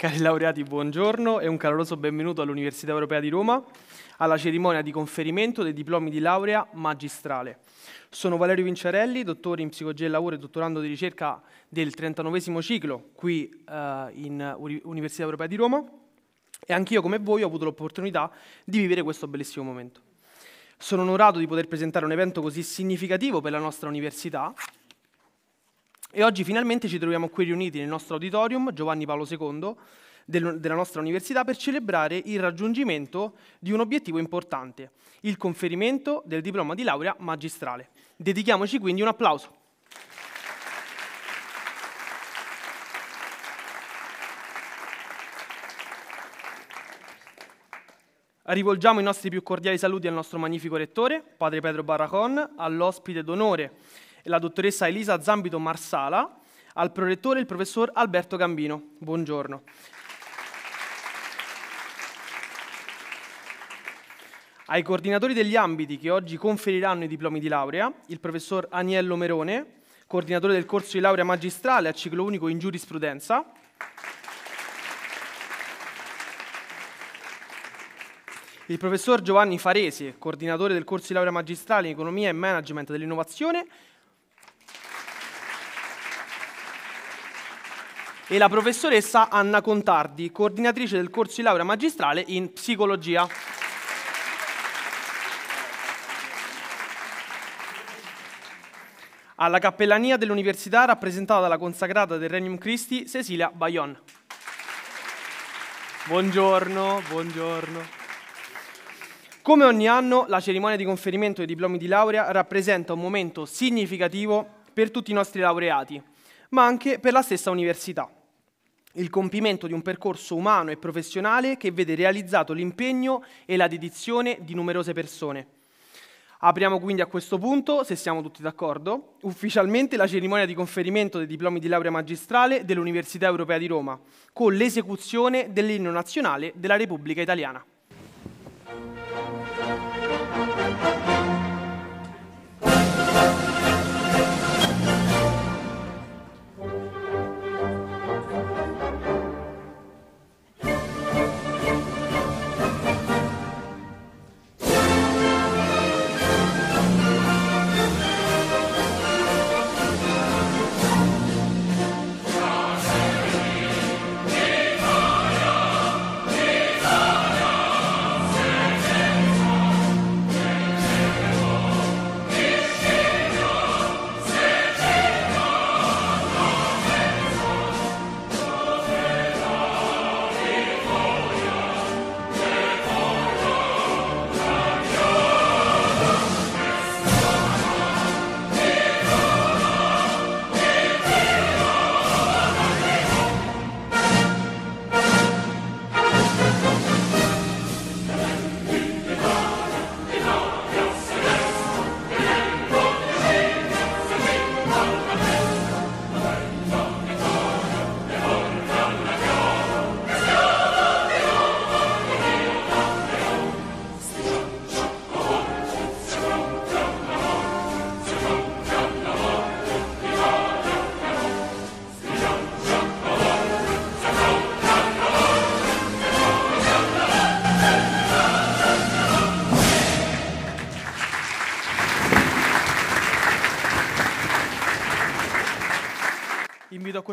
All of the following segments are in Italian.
Cari laureati, buongiorno e un caloroso benvenuto all'Università Europea di Roma alla cerimonia di conferimento dei diplomi di laurea magistrale. Sono Valerio Vinciarelli, dottore in psicologia e lavoro e dottorando di ricerca del 39 ciclo qui uh, in Università Europea di Roma e anch'io come voi ho avuto l'opportunità di vivere questo bellissimo momento. Sono onorato di poter presentare un evento così significativo per la nostra università e oggi finalmente ci troviamo qui riuniti nel nostro auditorium Giovanni Paolo II del, della nostra università per celebrare il raggiungimento di un obiettivo importante, il conferimento del diploma di laurea magistrale. Dedichiamoci quindi un applauso. Rivolgiamo i nostri più cordiali saluti al nostro magnifico rettore, padre Pedro Barracon, all'ospite d'onore la dottoressa Elisa Zambito Marsala, al prorettore il professor Alberto Gambino. Buongiorno. Ai coordinatori degli ambiti che oggi conferiranno i diplomi di laurea, il professor Agnello Merone, coordinatore del corso di laurea magistrale a ciclo unico in giurisprudenza, il professor Giovanni Faresi, coordinatore del corso di laurea magistrale in economia e management dell'innovazione, e la professoressa Anna Contardi, coordinatrice del corso di laurea magistrale in psicologia. Alla cappellania dell'università rappresentata dalla consacrata del Regnum Christi Cecilia Bayon. Buongiorno, buongiorno. Come ogni anno, la cerimonia di conferimento dei diplomi di laurea rappresenta un momento significativo per tutti i nostri laureati, ma anche per la stessa università il compimento di un percorso umano e professionale che vede realizzato l'impegno e la dedizione di numerose persone. Apriamo quindi a questo punto, se siamo tutti d'accordo, ufficialmente la cerimonia di conferimento dei diplomi di laurea magistrale dell'Università Europea di Roma, con l'esecuzione dell'inno nazionale della Repubblica Italiana.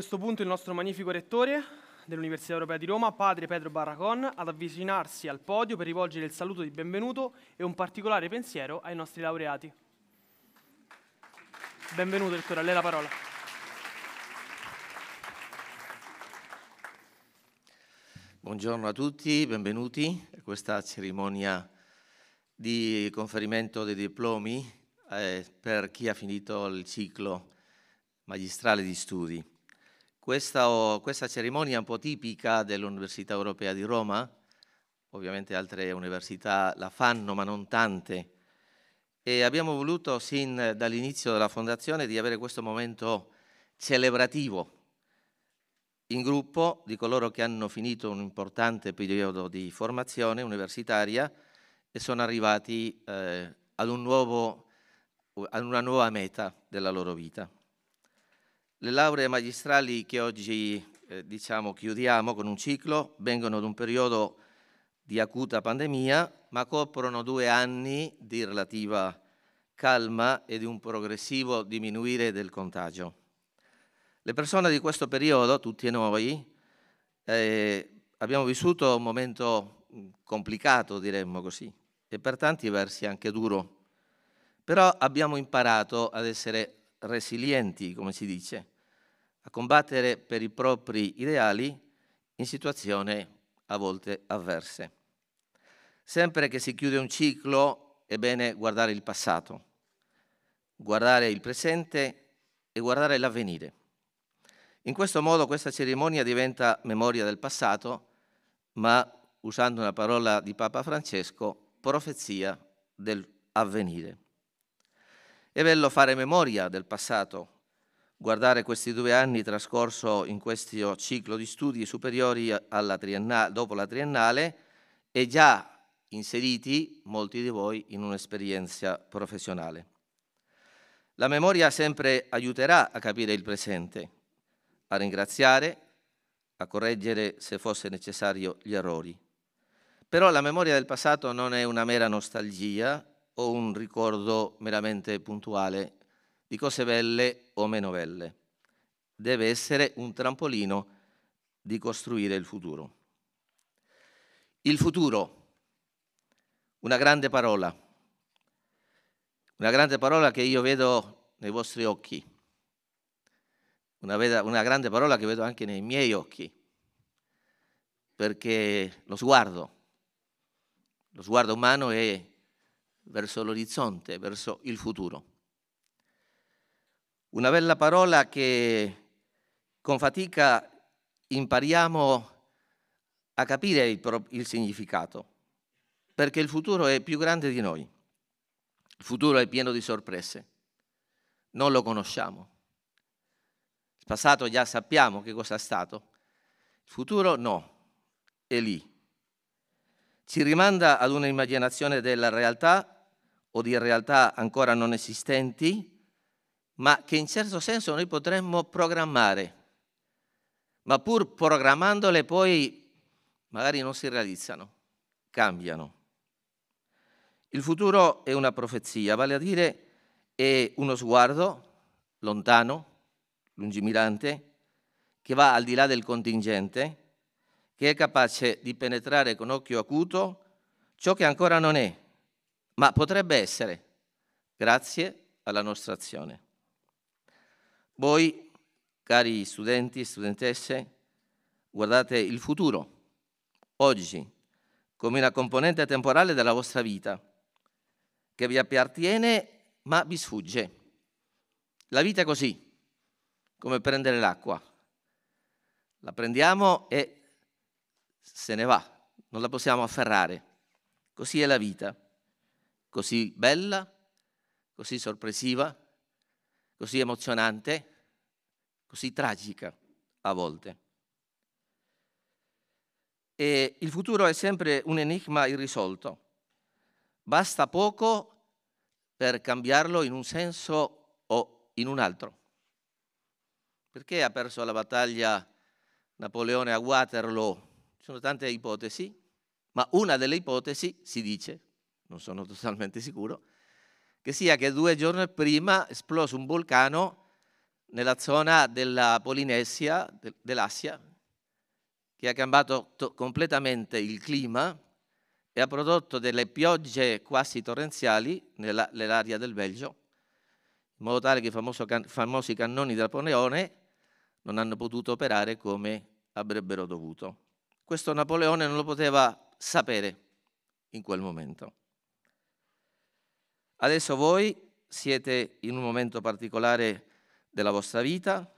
questo punto il nostro magnifico rettore dell'Università Europea di Roma, padre Pedro Barracon, ad avvicinarsi al podio per rivolgere il saluto di benvenuto e un particolare pensiero ai nostri laureati. Benvenuto rettore, a lei la parola. Buongiorno a tutti, benvenuti a questa cerimonia di conferimento dei diplomi eh, per chi ha finito il ciclo magistrale di studi. Questa, questa cerimonia un po' tipica dell'Università Europea di Roma, ovviamente altre università la fanno ma non tante, e abbiamo voluto sin dall'inizio della fondazione di avere questo momento celebrativo in gruppo di coloro che hanno finito un importante periodo di formazione universitaria e sono arrivati eh, ad, un nuovo, ad una nuova meta della loro vita. Le lauree magistrali che oggi eh, diciamo, chiudiamo con un ciclo vengono da un periodo di acuta pandemia, ma coprono due anni di relativa calma e di un progressivo diminuire del contagio. Le persone di questo periodo, tutti noi, eh, abbiamo vissuto un momento mm, complicato, diremmo così, e per tanti versi anche duro. Però abbiamo imparato ad essere resilienti, come si dice, a combattere per i propri ideali in situazioni a volte avverse. Sempre che si chiude un ciclo è bene guardare il passato, guardare il presente e guardare l'avvenire. In questo modo questa cerimonia diventa memoria del passato, ma usando una parola di Papa Francesco, profezia dell'avvenire. È bello fare memoria del passato, guardare questi due anni trascorso in questo ciclo di studi superiori alla triennale, dopo la triennale e già inseriti molti di voi in un'esperienza professionale. La memoria sempre aiuterà a capire il presente, a ringraziare, a correggere se fosse necessario gli errori. Però la memoria del passato non è una mera nostalgia o un ricordo meramente puntuale di cose belle o meno belle. Deve essere un trampolino di costruire il futuro. Il futuro, una grande parola, una grande parola che io vedo nei vostri occhi, una, veda, una grande parola che vedo anche nei miei occhi, perché lo sguardo, lo sguardo umano è verso l'orizzonte, verso il futuro. Una bella parola che con fatica impariamo a capire il, il significato, perché il futuro è più grande di noi. Il futuro è pieno di sorprese. Non lo conosciamo. Il passato già sappiamo che cosa è stato. Il futuro no, è lì. Ci rimanda ad un'immaginazione della realtà o di realtà ancora non esistenti ma che in certo senso noi potremmo programmare, ma pur programmandole poi magari non si realizzano, cambiano. Il futuro è una profezia, vale a dire è uno sguardo lontano, lungimirante, che va al di là del contingente, che è capace di penetrare con occhio acuto ciò che ancora non è, ma potrebbe essere, grazie alla nostra azione. Voi, cari studenti e studentesse, guardate il futuro, oggi, come una componente temporale della vostra vita, che vi appartiene ma vi sfugge. La vita è così, come prendere l'acqua. La prendiamo e se ne va, non la possiamo afferrare. Così è la vita, così bella, così sorpresiva così emozionante, così tragica a volte. E il futuro è sempre un enigma irrisolto. Basta poco per cambiarlo in un senso o in un altro. Perché ha perso la battaglia Napoleone a Waterloo? Ci sono tante ipotesi, ma una delle ipotesi si dice, non sono totalmente sicuro, che sia che due giorni prima è esploso un vulcano nella zona della Polinesia, dell'Asia, che ha cambiato to- completamente il clima e ha prodotto delle piogge quasi torrenziali nella, nell'area del Belgio, in modo tale che i can- famosi cannoni del Napoleone non hanno potuto operare come avrebbero dovuto. Questo Napoleone non lo poteva sapere in quel momento. Adesso voi siete in un momento particolare della vostra vita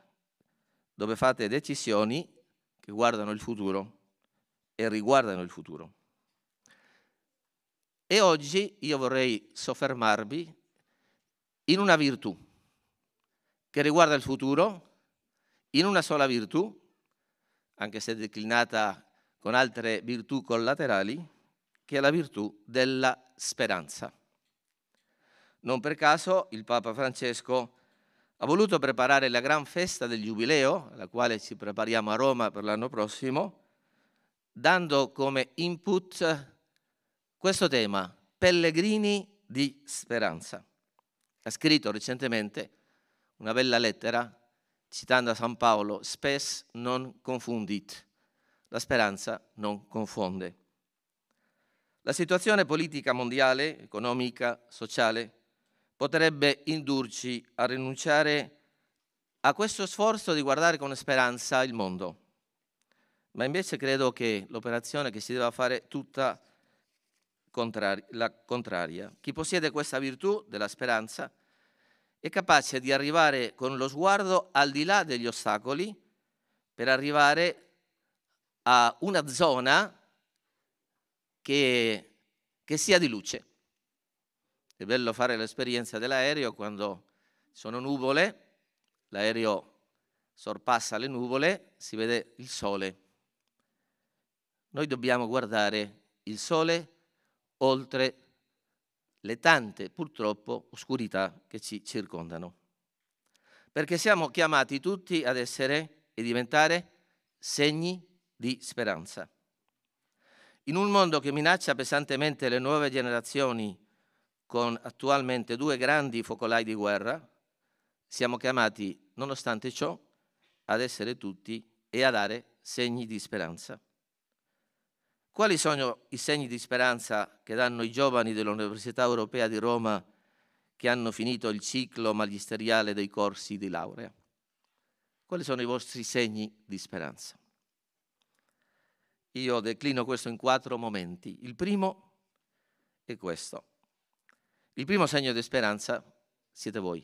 dove fate decisioni che guardano il futuro e riguardano il futuro. E oggi io vorrei soffermarvi in una virtù che riguarda il futuro, in una sola virtù, anche se declinata con altre virtù collaterali, che è la virtù della speranza. Non per caso il Papa Francesco ha voluto preparare la gran festa del Giubileo, alla quale ci prepariamo a Roma per l'anno prossimo, dando come input questo tema, Pellegrini di Speranza. Ha scritto recentemente una bella lettera citando a San Paolo, spes non confundit, la speranza non confonde. La situazione politica mondiale, economica, sociale, potrebbe indurci a rinunciare a questo sforzo di guardare con speranza il mondo. Ma invece credo che l'operazione che si deve fare tutta contrari- la contraria. Chi possiede questa virtù della speranza è capace di arrivare con lo sguardo al di là degli ostacoli per arrivare a una zona che, che sia di luce. È bello fare l'esperienza dell'aereo quando sono nuvole, l'aereo sorpassa le nuvole, si vede il sole. Noi dobbiamo guardare il sole oltre le tante, purtroppo, oscurità che ci circondano. Perché siamo chiamati tutti ad essere e diventare segni di speranza. In un mondo che minaccia pesantemente le nuove generazioni con attualmente due grandi focolai di guerra, siamo chiamati, nonostante ciò, ad essere tutti e a dare segni di speranza. Quali sono i segni di speranza che danno i giovani dell'Università Europea di Roma che hanno finito il ciclo magisteriale dei corsi di laurea? Quali sono i vostri segni di speranza? Io declino questo in quattro momenti. Il primo è questo. Il primo segno di speranza siete voi.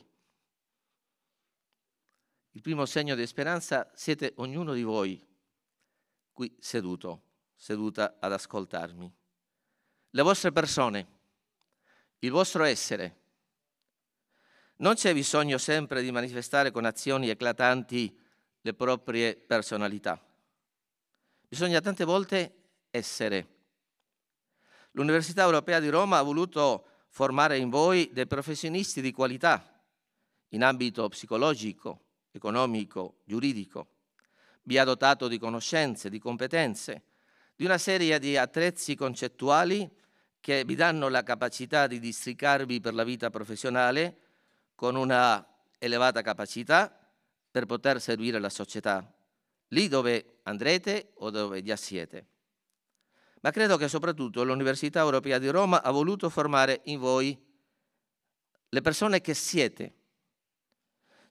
Il primo segno di speranza siete ognuno di voi qui seduto, seduta ad ascoltarmi. Le vostre persone, il vostro essere. Non c'è bisogno sempre di manifestare con azioni eclatanti le proprie personalità. Bisogna tante volte essere. L'Università Europea di Roma ha voluto formare in voi dei professionisti di qualità in ambito psicologico, economico, giuridico. Vi ha dotato di conoscenze, di competenze, di una serie di attrezzi concettuali che vi danno la capacità di districarvi per la vita professionale con una elevata capacità per poter servire la società, lì dove andrete o dove già siete ma credo che soprattutto l'Università Europea di Roma ha voluto formare in voi le persone che siete,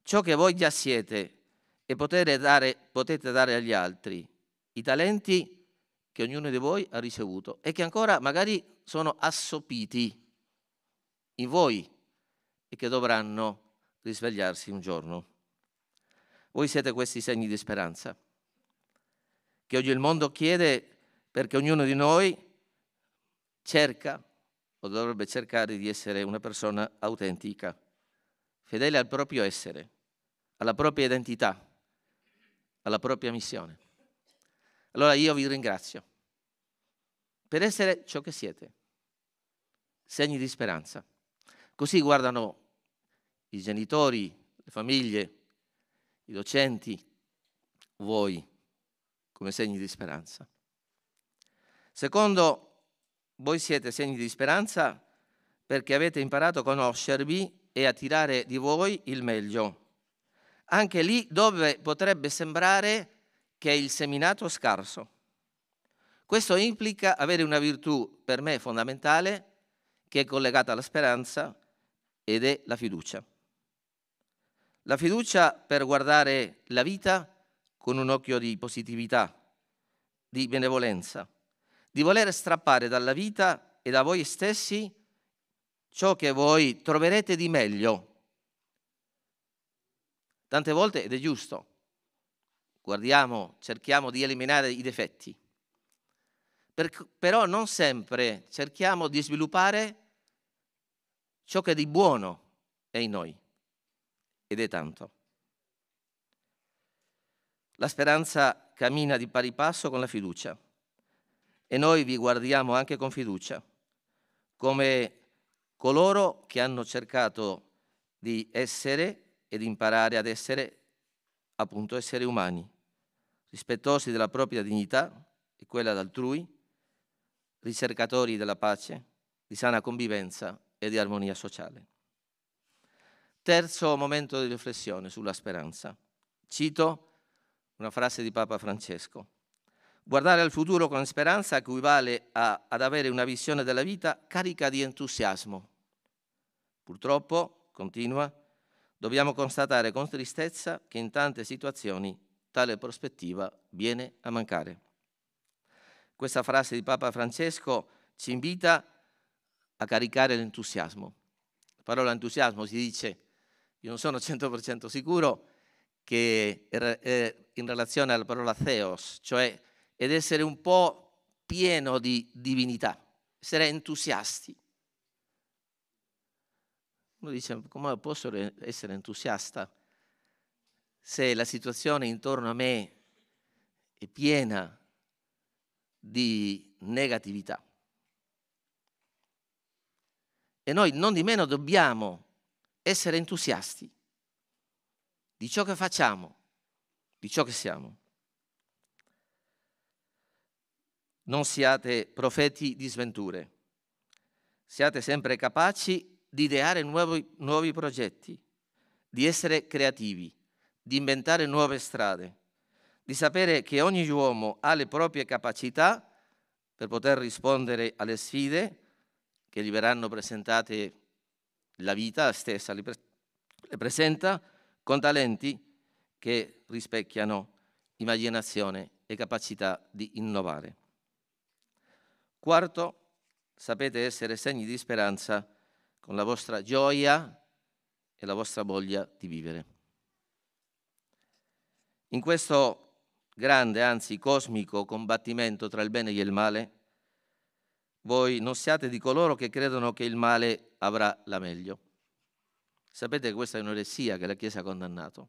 ciò che voi già siete e dare, potete dare agli altri, i talenti che ognuno di voi ha ricevuto e che ancora magari sono assopiti in voi e che dovranno risvegliarsi un giorno. Voi siete questi segni di speranza che oggi il mondo chiede perché ognuno di noi cerca o dovrebbe cercare di essere una persona autentica, fedele al proprio essere, alla propria identità, alla propria missione. Allora io vi ringrazio per essere ciò che siete, segni di speranza. Così guardano i genitori, le famiglie, i docenti, voi come segni di speranza. Secondo, voi siete segni di speranza perché avete imparato a conoscervi e a tirare di voi il meglio. Anche lì dove potrebbe sembrare che è il seminato scarso. Questo implica avere una virtù per me fondamentale che è collegata alla speranza ed è la fiducia. La fiducia per guardare la vita con un occhio di positività, di benevolenza, di voler strappare dalla vita e da voi stessi ciò che voi troverete di meglio. Tante volte, ed è giusto, guardiamo, cerchiamo di eliminare i difetti, per, però non sempre cerchiamo di sviluppare ciò che di buono è in noi, ed è tanto. La speranza cammina di pari passo con la fiducia e noi vi guardiamo anche con fiducia, come coloro che hanno cercato di essere e di imparare ad essere appunto esseri umani, rispettosi della propria dignità e quella d'altrui, ricercatori della pace, di sana convivenza e di armonia sociale. Terzo momento di riflessione sulla speranza. Cito una frase di Papa Francesco. Guardare al futuro con speranza equivale a, ad avere una visione della vita carica di entusiasmo. Purtroppo, continua, dobbiamo constatare con tristezza che in tante situazioni tale prospettiva viene a mancare. Questa frase di Papa Francesco ci invita a caricare l'entusiasmo. La parola entusiasmo si dice, io non sono 100% sicuro che in relazione alla parola theos, cioè ed essere un po' pieno di divinità, essere entusiasti. Uno dice, come posso essere entusiasta se la situazione intorno a me è piena di negatività? E noi non di meno dobbiamo essere entusiasti di ciò che facciamo, di ciò che siamo. non siate profeti di sventure, siate sempre capaci di ideare nuovi, nuovi progetti, di essere creativi, di inventare nuove strade, di sapere che ogni uomo ha le proprie capacità per poter rispondere alle sfide che gli verranno presentate la vita stessa, le, pre- le presenta con talenti che rispecchiano immaginazione e capacità di innovare. Quarto, sapete essere segni di speranza con la vostra gioia e la vostra voglia di vivere. In questo grande, anzi cosmico combattimento tra il bene e il male, voi non siate di coloro che credono che il male avrà la meglio. Sapete che questa è un'oressia che la Chiesa ha condannato.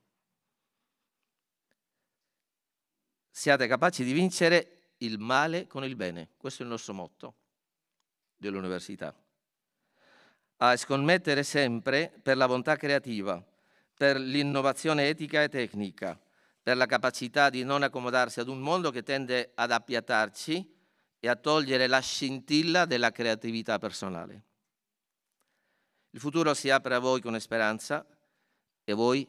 Siate capaci di vincere il male con il bene. Questo è il nostro motto dell'università. A scommettere sempre per la bontà creativa, per l'innovazione etica e tecnica, per la capacità di non accomodarsi ad un mondo che tende ad appiattarci e a togliere la scintilla della creatività personale. Il futuro si apre a voi con speranza e voi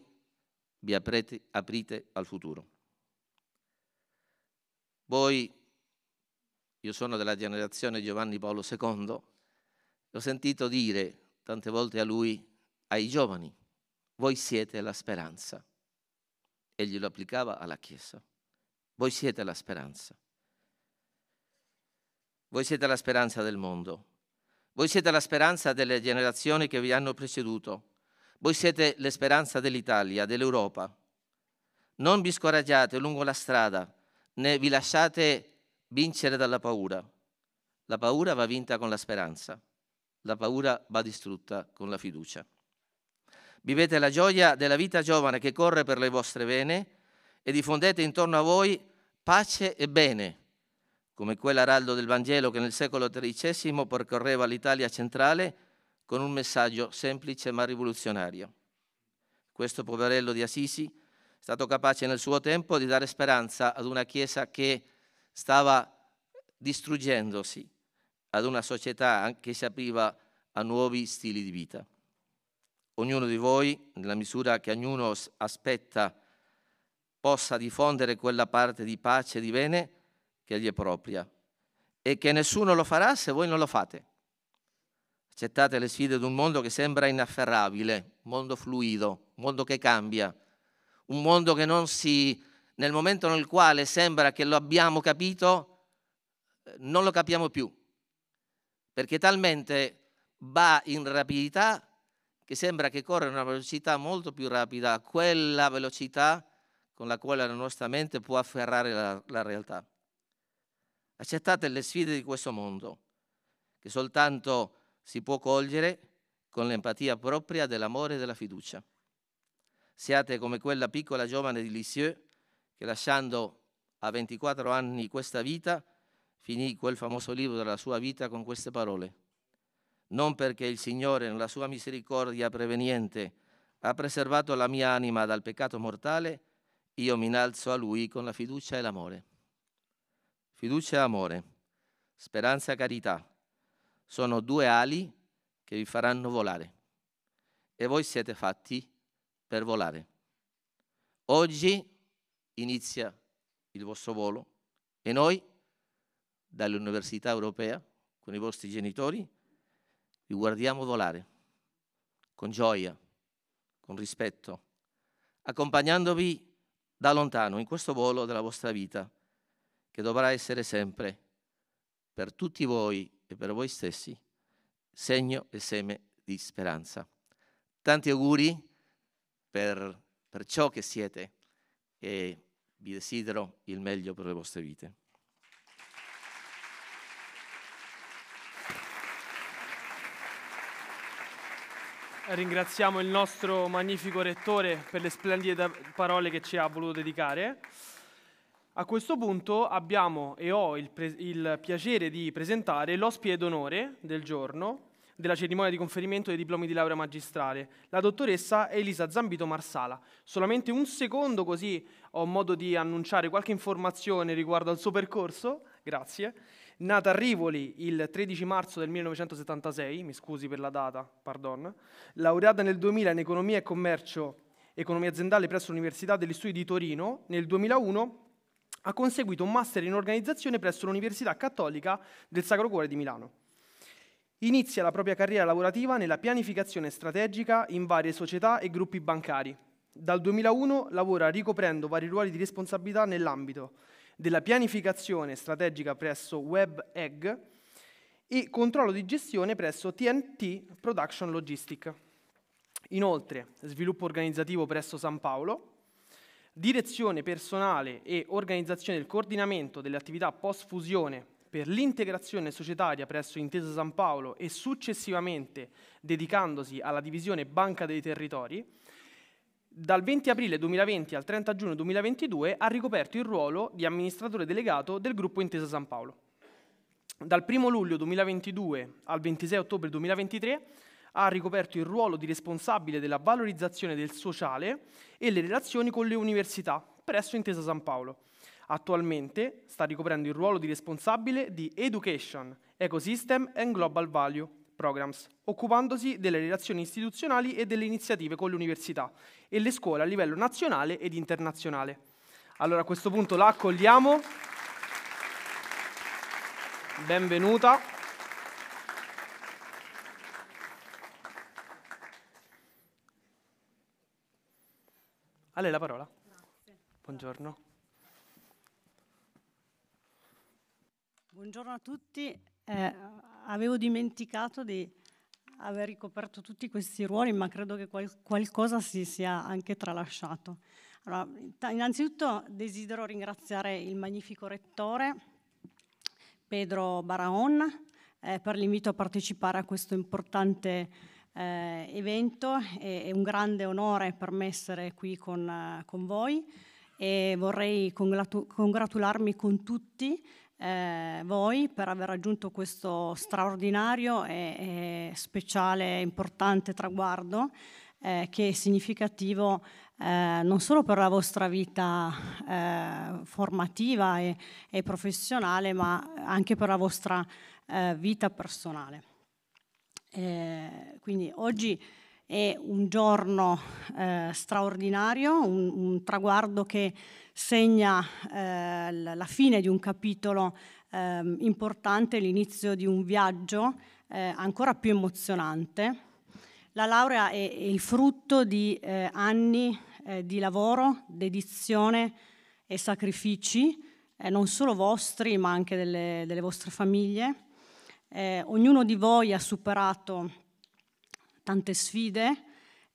vi aprete, aprite al futuro. Voi io sono della generazione Giovanni Paolo II, ho sentito dire tante volte a lui, ai giovani, voi siete la speranza. Egli lo applicava alla Chiesa. Voi siete la speranza. Voi siete la speranza del mondo. Voi siete la speranza delle generazioni che vi hanno preceduto. Voi siete la speranza dell'Italia, dell'Europa. Non vi scoraggiate lungo la strada, né vi lasciate vincere dalla paura. La paura va vinta con la speranza, la paura va distrutta con la fiducia. Vivete la gioia della vita giovane che corre per le vostre vene e diffondete intorno a voi pace e bene, come quell'araldo del Vangelo che nel secolo XIII percorreva l'Italia centrale con un messaggio semplice ma rivoluzionario. Questo poverello di Assisi è stato capace nel suo tempo di dare speranza ad una Chiesa che stava distruggendosi ad una società che si apriva a nuovi stili di vita. Ognuno di voi, nella misura che ognuno aspetta, possa diffondere quella parte di pace e di bene che gli è propria e che nessuno lo farà se voi non lo fate. Accettate le sfide di un mondo che sembra inafferrabile, un mondo fluido, un mondo che cambia, un mondo che non si nel momento nel quale sembra che lo abbiamo capito, eh, non lo capiamo più, perché talmente va in rapidità che sembra che corre a una velocità molto più rapida, quella velocità con la quale la nostra mente può afferrare la, la realtà. Accettate le sfide di questo mondo, che soltanto si può cogliere con l'empatia propria dell'amore e della fiducia. Siate come quella piccola giovane di Lisieux che lasciando a 24 anni questa vita, finì quel famoso libro della sua vita con queste parole. Non perché il Signore, nella sua misericordia preveniente, ha preservato la mia anima dal peccato mortale, io mi innalzo a Lui con la fiducia e l'amore. Fiducia e amore, speranza e carità, sono due ali che vi faranno volare. E voi siete fatti per volare. Oggi inizia il vostro volo e noi dall'Università Europea con i vostri genitori vi guardiamo volare con gioia, con rispetto, accompagnandovi da lontano in questo volo della vostra vita che dovrà essere sempre per tutti voi e per voi stessi segno e seme di speranza. Tanti auguri per, per ciò che siete e vi desidero il meglio per le vostre vite. Ringraziamo il nostro magnifico rettore per le splendide parole che ci ha voluto dedicare. A questo punto abbiamo e ho il, pre- il piacere di presentare l'ospite d'onore del giorno, della cerimonia di conferimento dei diplomi di laurea magistrale, la dottoressa Elisa Zambito Marsala. Solamente un secondo così ho modo di annunciare qualche informazione riguardo al suo percorso, grazie. Nata a Rivoli il 13 marzo del 1976, mi scusi per la data, pardon, laureata nel 2000 in economia e commercio, economia aziendale presso l'Università degli Studi di Torino, nel 2001 ha conseguito un master in organizzazione presso l'Università Cattolica del Sacro Cuore di Milano. Inizia la propria carriera lavorativa nella pianificazione strategica in varie società e gruppi bancari. Dal 2001 lavora ricoprendo vari ruoli di responsabilità nell'ambito della pianificazione strategica presso Web e controllo di gestione presso TNT Production Logistic. Inoltre, sviluppo organizzativo presso San Paolo, direzione personale e organizzazione del coordinamento delle attività post-fusione per l'integrazione societaria presso Intesa San Paolo e successivamente dedicandosi alla divisione Banca dei Territori, dal 20 aprile 2020 al 30 giugno 2022 ha ricoperto il ruolo di amministratore delegato del gruppo Intesa San Paolo. Dal 1 luglio 2022 al 26 ottobre 2023 ha ricoperto il ruolo di responsabile della valorizzazione del sociale e le relazioni con le università presso Intesa San Paolo. Attualmente sta ricoprendo il ruolo di responsabile di Education, Ecosystem and Global Value Programs, occupandosi delle relazioni istituzionali e delle iniziative con le università e le scuole a livello nazionale ed internazionale. Allora a questo punto la accogliamo. Benvenuta. A lei la parola. Buongiorno. Buongiorno a tutti. Eh, avevo dimenticato di aver ricoperto tutti questi ruoli, ma credo che qual qualcosa si sia anche tralasciato. Allora, innanzitutto desidero ringraziare il magnifico rettore Pedro Baraon eh, per l'invito a partecipare a questo importante eh, evento. È, è, un grande onore per me essere qui con, con voi e vorrei congratu congratularmi con tutti eh, voi per aver raggiunto questo straordinario e, e speciale, importante traguardo eh, che è significativo eh, non solo per la vostra vita eh, formativa e, e, professionale, ma anche per la vostra eh, vita personale. Eh, quindi oggi è un giorno eh, straordinario, un, un traguardo che segna eh, la fine di un capitolo eh, importante, l'inizio di un viaggio eh, ancora più emozionante. La laurea è, è il frutto di eh, anni eh, di lavoro, dedizione e sacrifici, non solo vostri ma anche delle, delle vostre famiglie. ognuno di voi ha superato tante sfide,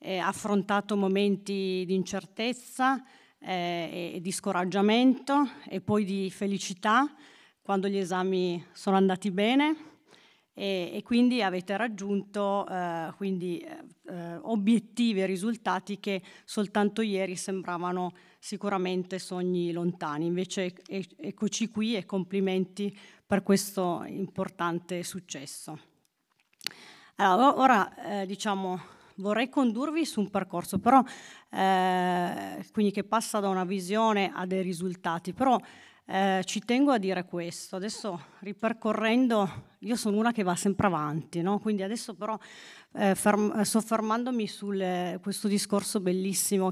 ha affrontato momenti di incertezza, eh, e di scoraggiamento e poi di felicità quando gli esami sono andati bene e, e quindi avete raggiunto eh, quindi, eh, eh obiettivi e risultati che soltanto ieri sembravano sicuramente sogni lontani. Invece eccoci qui e complimenti per questo importante successo. Allora, ora eh, diciamo vorrei condurvi su un percorso, però, eh, quindi che passa da una visione a dei risultati, però eh, ci tengo a dire questo. Adesso ripercorrendo, io sono una che va sempre avanti, no? quindi adesso però eh, ferm- soffermandomi su eh, questo discorso bellissimo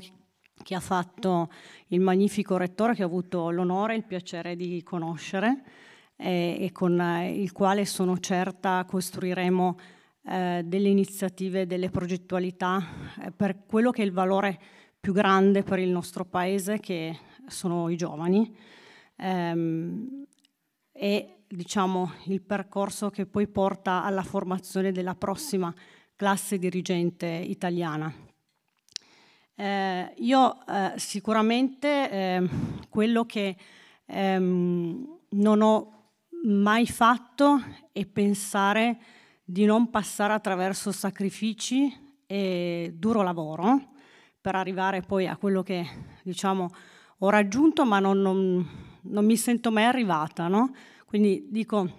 che ha fatto il magnifico rettore che ho avuto l'onore e il piacere di conoscere eh, e con eh, il quale sono certa costruiremo eh, delle iniziative, delle progettualità, eh, per quello che è il valore più grande per il nostro paese, che sono i giovani. Ehm, e diciamo, il percorso che poi porta alla formazione della prossima classe dirigente italiana. Eh, io eh, sicuramente eh, quello che ehm, non ho mai fatto è pensare di non passare attraverso sacrifici e duro lavoro per arrivare poi a quello che diciamo ho raggiunto ma non, non, non mi sento mai arrivata. No? Quindi dico,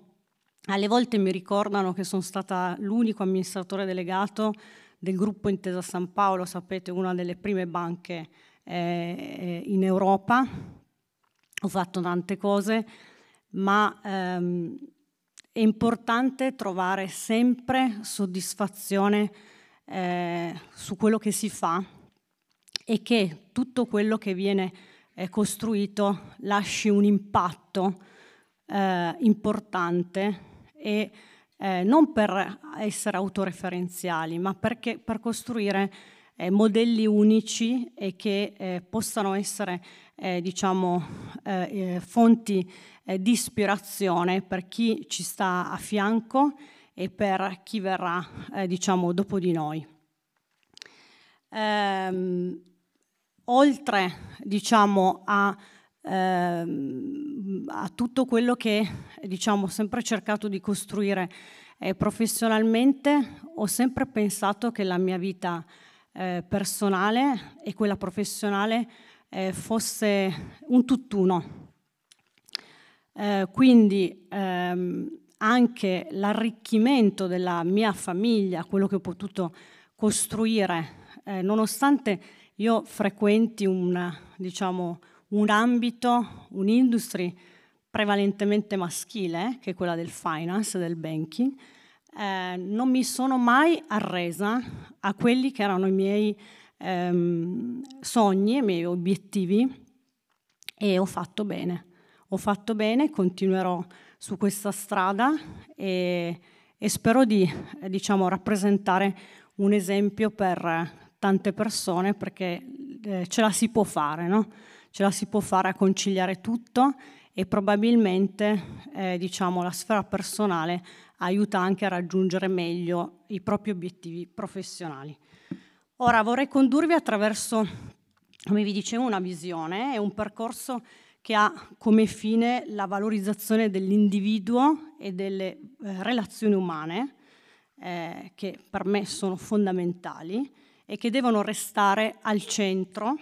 alle volte mi ricordano che sono stata l'unico amministratore delegato del gruppo Intesa San Paolo, sapete, una delle prime banche eh, in Europa. Ho fatto tante cose, ma ehm, è importante trovare sempre soddisfazione eh, su quello che si fa e che tutto quello che viene eh, costruito lasci un impatto eh, importante e eh, non per essere autoreferenziali, ma perché, per costruire eh, modelli unici e che eh, possano essere diciamo, fonti eh, di ispirazione per chi ci sta a fianco e per chi verrà, eh, diciamo, dopo di noi. Ehm, oltre, diciamo, a, ehm, a, tutto quello che, diciamo, ho sempre cercato di costruire eh, professionalmente, ho sempre pensato che la mia vita eh, personale e quella professionale eh, fosse un tutt'uno eh, quindi ehm, anche l'arricchimento della mia famiglia, quello che ho potuto costruire, eh, nonostante io frequenti un, diciamo, un ambito, un'industria prevalentemente maschile, eh, che è quella del finance, del banking, eh, non mi sono mai arresa a quelli che erano i miei ehm, sogni, i miei obiettivi e ho fatto bene ho fatto bene, continuerò su questa strada e, e spero di diciamo, rappresentare un esempio per tante persone perché eh, ce la si può fare, no? ce la si può fare a conciliare tutto e probabilmente eh, diciamo, la sfera personale aiuta anche a raggiungere meglio i propri obiettivi professionali. Ora vorrei condurvi attraverso, come vi dicevo, una visione e un percorso che ha come fine la valorizzazione dell'individuo e delle eh, relazioni umane, eh, che per me sono fondamentali e che devono restare al centro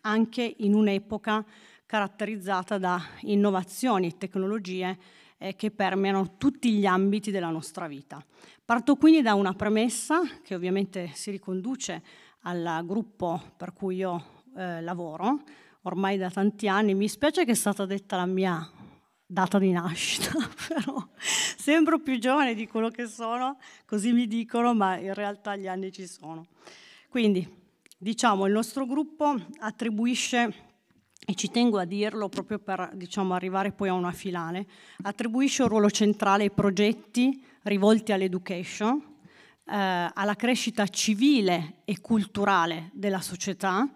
anche in un'epoca caratterizzata da innovazioni e tecnologie eh, che permeano tutti gli ambiti della nostra vita. Parto quindi da una premessa che ovviamente si riconduce al gruppo per cui io eh, lavoro, ormai da tanti anni, mi spiace che è stata detta la mia data di nascita, però sembro più giovane di quello che sono, così mi dicono, ma in realtà gli anni ci sono. Quindi, diciamo, il nostro gruppo attribuisce e ci tengo a dirlo proprio per diciamo, arrivare poi a una finale, attribuisce un ruolo centrale ai progetti rivolti all'education, eh, alla crescita civile e culturale della società,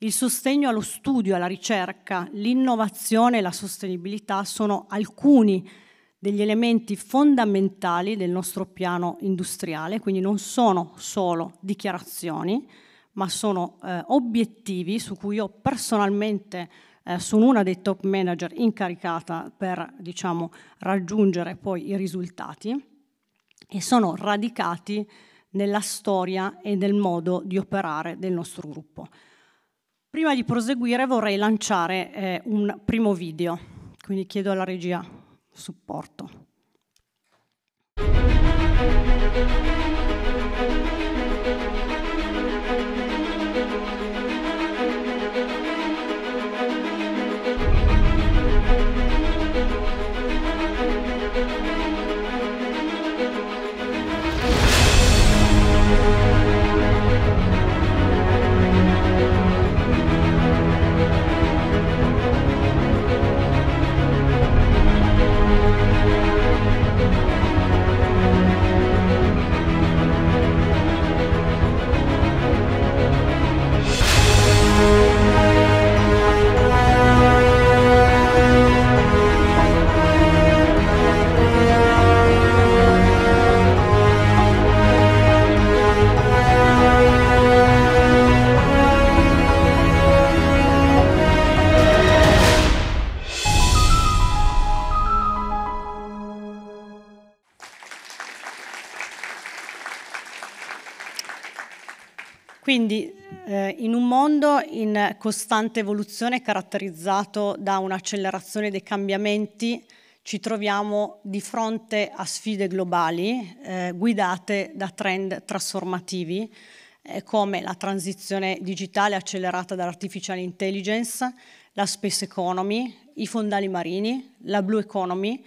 il sostegno allo studio, alla ricerca, l'innovazione e la sostenibilità sono alcuni degli elementi fondamentali del nostro piano industriale, quindi non sono solo dichiarazioni, ma sono eh, obiettivi su cui io personalmente eh, sono una dei top manager incaricata per diciamo, raggiungere poi i risultati e sono radicati nella storia e nel modo di operare del nostro gruppo. Prima di proseguire vorrei lanciare eh, un primo video, quindi chiedo alla regia supporto. Quindi eh, in un mondo in costante evoluzione caratterizzato da un'accelerazione dei cambiamenti, ci troviamo di fronte a sfide globali eh, guidate da trend trasformativi eh, come la transizione digitale accelerata dall'artificial intelligence, la space economy, i fondali marini, la blue economy,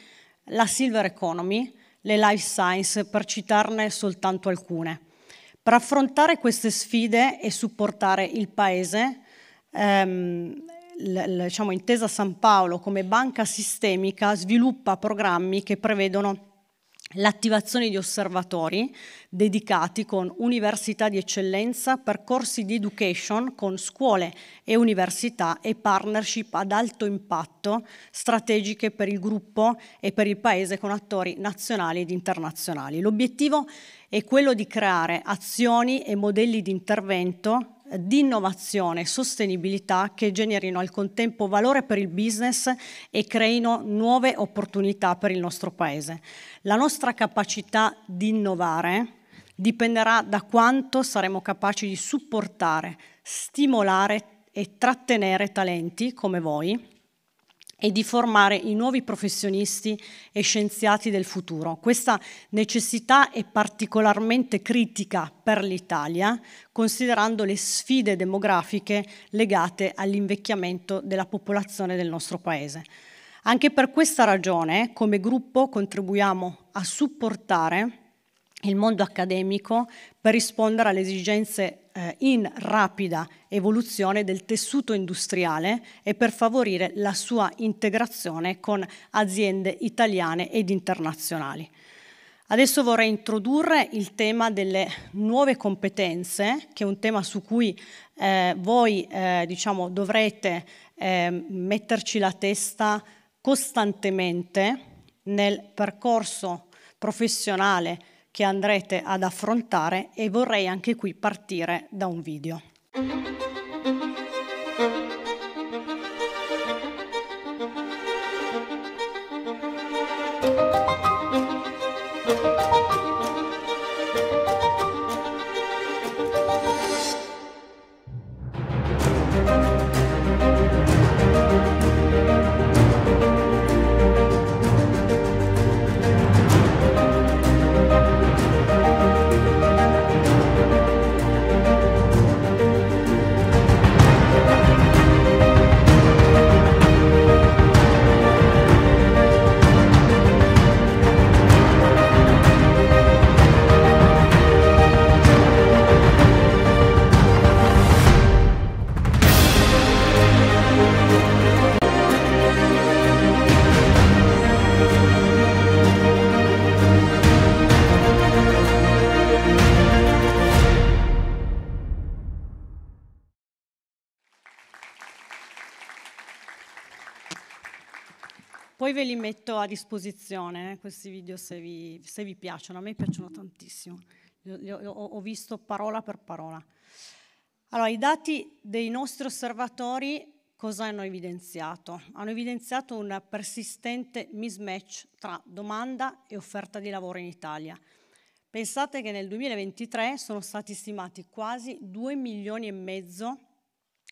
la silver economy, le life science, per citarne soltanto alcune. Per affrontare queste sfide e supportare il Paese, ehm, diciamo, Intesa San Paolo come banca sistemica sviluppa programmi che prevedono l'attivazione di osservatori dedicati con università di eccellenza, percorsi di education con scuole e università e partnership ad alto impatto strategiche per il gruppo e per il paese con attori nazionali ed internazionali. L'obiettivo è quello di creare azioni e modelli di intervento di innovazione e sostenibilità che generino al contempo valore per il business e creino nuove opportunità per il nostro Paese. La nostra capacità di innovare dipenderà da quanto saremo capaci di supportare, stimolare e trattenere talenti come voi e di formare i nuovi professionisti e scienziati del futuro. Questa necessità è particolarmente critica per l'Italia, considerando le sfide demografiche legate all'invecchiamento della popolazione del nostro Paese. Anche per questa ragione, come gruppo, contribuiamo a supportare il mondo accademico per rispondere alle esigenze eh, in rapida evoluzione del tessuto industriale e per favorire la sua integrazione con aziende italiane ed internazionali. Adesso vorrei introdurre il tema delle nuove competenze, che è un tema su cui eh, voi eh, diciamo, dovrete eh, metterci la testa costantemente nel percorso professionale che andrete ad affrontare e vorrei anche qui partire da un video. li metto a disposizione, eh, questi video se vi, se vi, piacciono, a me piacciono tantissimo, ho, ho visto parola per parola. Allora, i dati dei nostri osservatori cosa hanno evidenziato? Hanno evidenziato un persistente mismatch tra domanda e offerta di lavoro in Italia. Pensate che nel 2023 sono stati stimati quasi 2 milioni e mezzo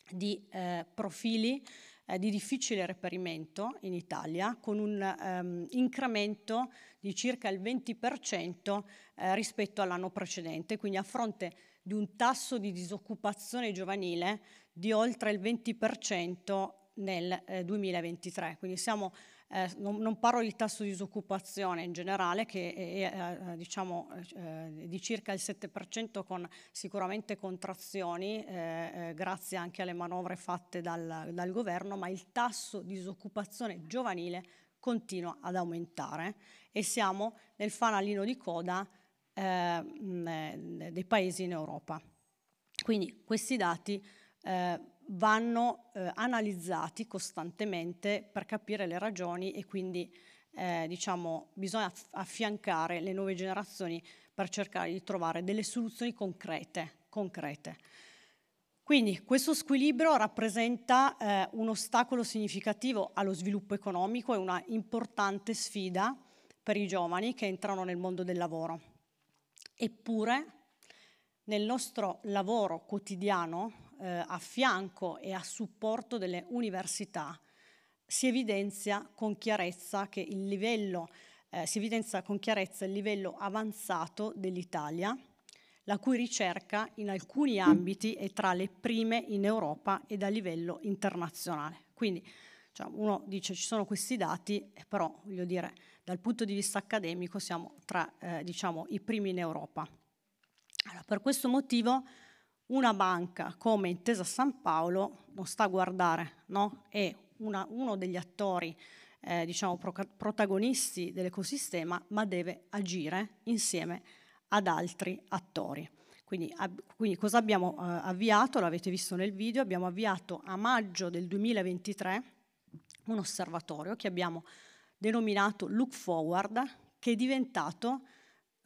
di eh, profili eh, di difficile reperimento in Italia, con un um, incremento di circa il 20% eh, rispetto all'anno precedente, quindi a fronte di un tasso di disoccupazione giovanile di oltre il 20% nel eh, 2023. Quindi siamo eh, non, non, parlo di tasso di disoccupazione in generale che è, eh, eh, diciamo, eh, di circa il 7% con sicuramente contrazioni eh, eh, grazie anche alle manovre fatte dal, dal governo, ma il tasso di disoccupazione giovanile continua ad aumentare e siamo nel fanalino di coda dei paesi in Europa. Quindi questi dati eh, vanno eh, analizzati costantemente per capire le ragioni e quindi eh, diciamo, bisogna affiancare le nuove generazioni per cercare di trovare delle soluzioni concrete. concrete. Quindi questo squilibrio rappresenta eh, un ostacolo significativo allo sviluppo economico e una importante sfida per i giovani che entrano nel mondo del lavoro. Eppure nel nostro lavoro quotidiano eh, a fianco e a supporto delle università, si evidenzia con chiarezza che il livello, eh, si evidenzia con chiarezza il livello avanzato dell'Italia, la cui ricerca in alcuni ambiti è tra le prime in Europa ed a livello internazionale. Quindi cioè, uno dice ci sono questi dati, eh, però voglio dire, dal punto di vista accademico siamo tra eh, diciamo, i primi in Europa. Allora, per questo motivo una banca come Intesa San Paolo non sta a guardare, no? è una, uno degli attori eh, diciamo, pro protagonisti dell'ecosistema, ma deve agire insieme ad altri attori. Quindi, ab quindi cosa abbiamo eh, avviato? L'avete visto nel video, abbiamo avviato a maggio del 2023 un osservatorio che abbiamo denominato Look Forward, che è diventato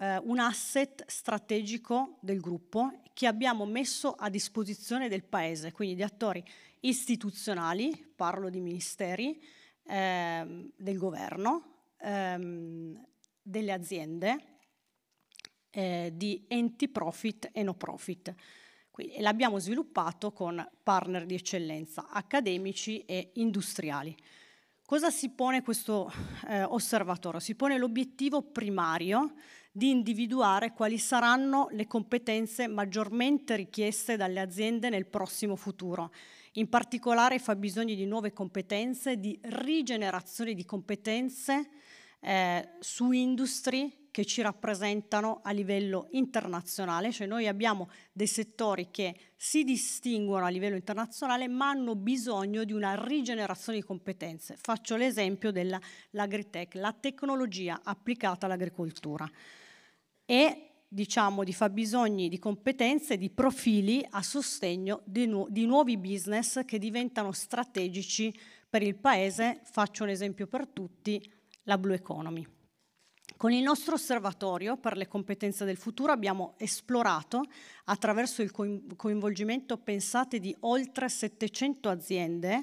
eh, un asset strategico del gruppo che abbiamo messo a disposizione del Paese, quindi di attori istituzionali, parlo di ministeri, ehm, del governo, ehm, delle aziende, eh, di enti profit e no profit. Quindi, e l'abbiamo sviluppato con partner di eccellenza accademici e industriali. Cosa si pone questo eh, osservatorio? Si pone l'obiettivo primario di individuare quali saranno le competenze maggiormente richieste dalle aziende nel prossimo futuro. In particolare fa bisogno di nuove competenze, di rigenerazione di competenze eh, su industrie che ci rappresentano a livello internazionale, cioè noi abbiamo dei settori che si distinguono a livello internazionale ma hanno bisogno di una rigenerazione di competenze. Faccio l'esempio dell'agritech, la tecnologia applicata all'agricoltura e diciamo, di fabbisogni di competenze, di profili a sostegno di, nu di, nuovi business che diventano strategici per il Paese. Faccio un esempio per tutti, la Blue Economy. Con il nostro osservatorio per le competenze del futuro abbiamo esplorato, attraverso il coinvolgimento, pensate, di oltre 700 aziende,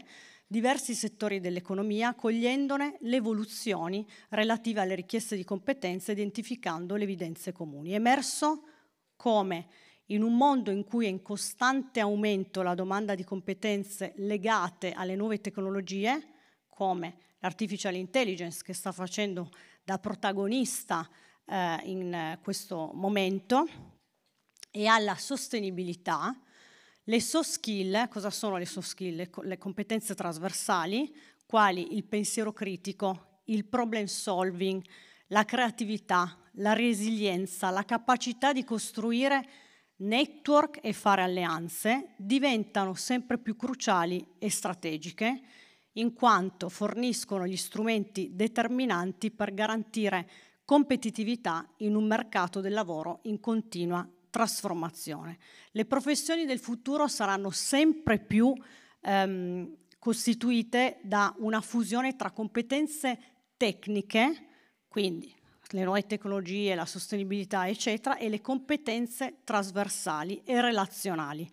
diversi settori dell'economia, cogliendone le evoluzioni relative alle richieste di competenze, identificando le evidenze comuni. È Emerso come in un mondo in cui è in costante aumento la domanda di competenze legate alle nuove tecnologie, come l'artificial intelligence che sta facendo da protagonista eh, in questo momento, e alla sostenibilità, le soft skill, eh, cosa sono le soft skill? Le, le competenze trasversali, quali il pensiero critico, il problem solving, la creatività, la resilienza, la capacità di costruire network e fare alleanze diventano sempre più cruciali e strategiche in quanto forniscono gli strumenti determinanti per garantire competitività in un mercato del lavoro in continua trasformazione. Le professioni del futuro saranno sempre più ehm, costituite da una fusione tra competenze tecniche, quindi le nuove tecnologie, la sostenibilità, eccetera, e le competenze trasversali e relazionali.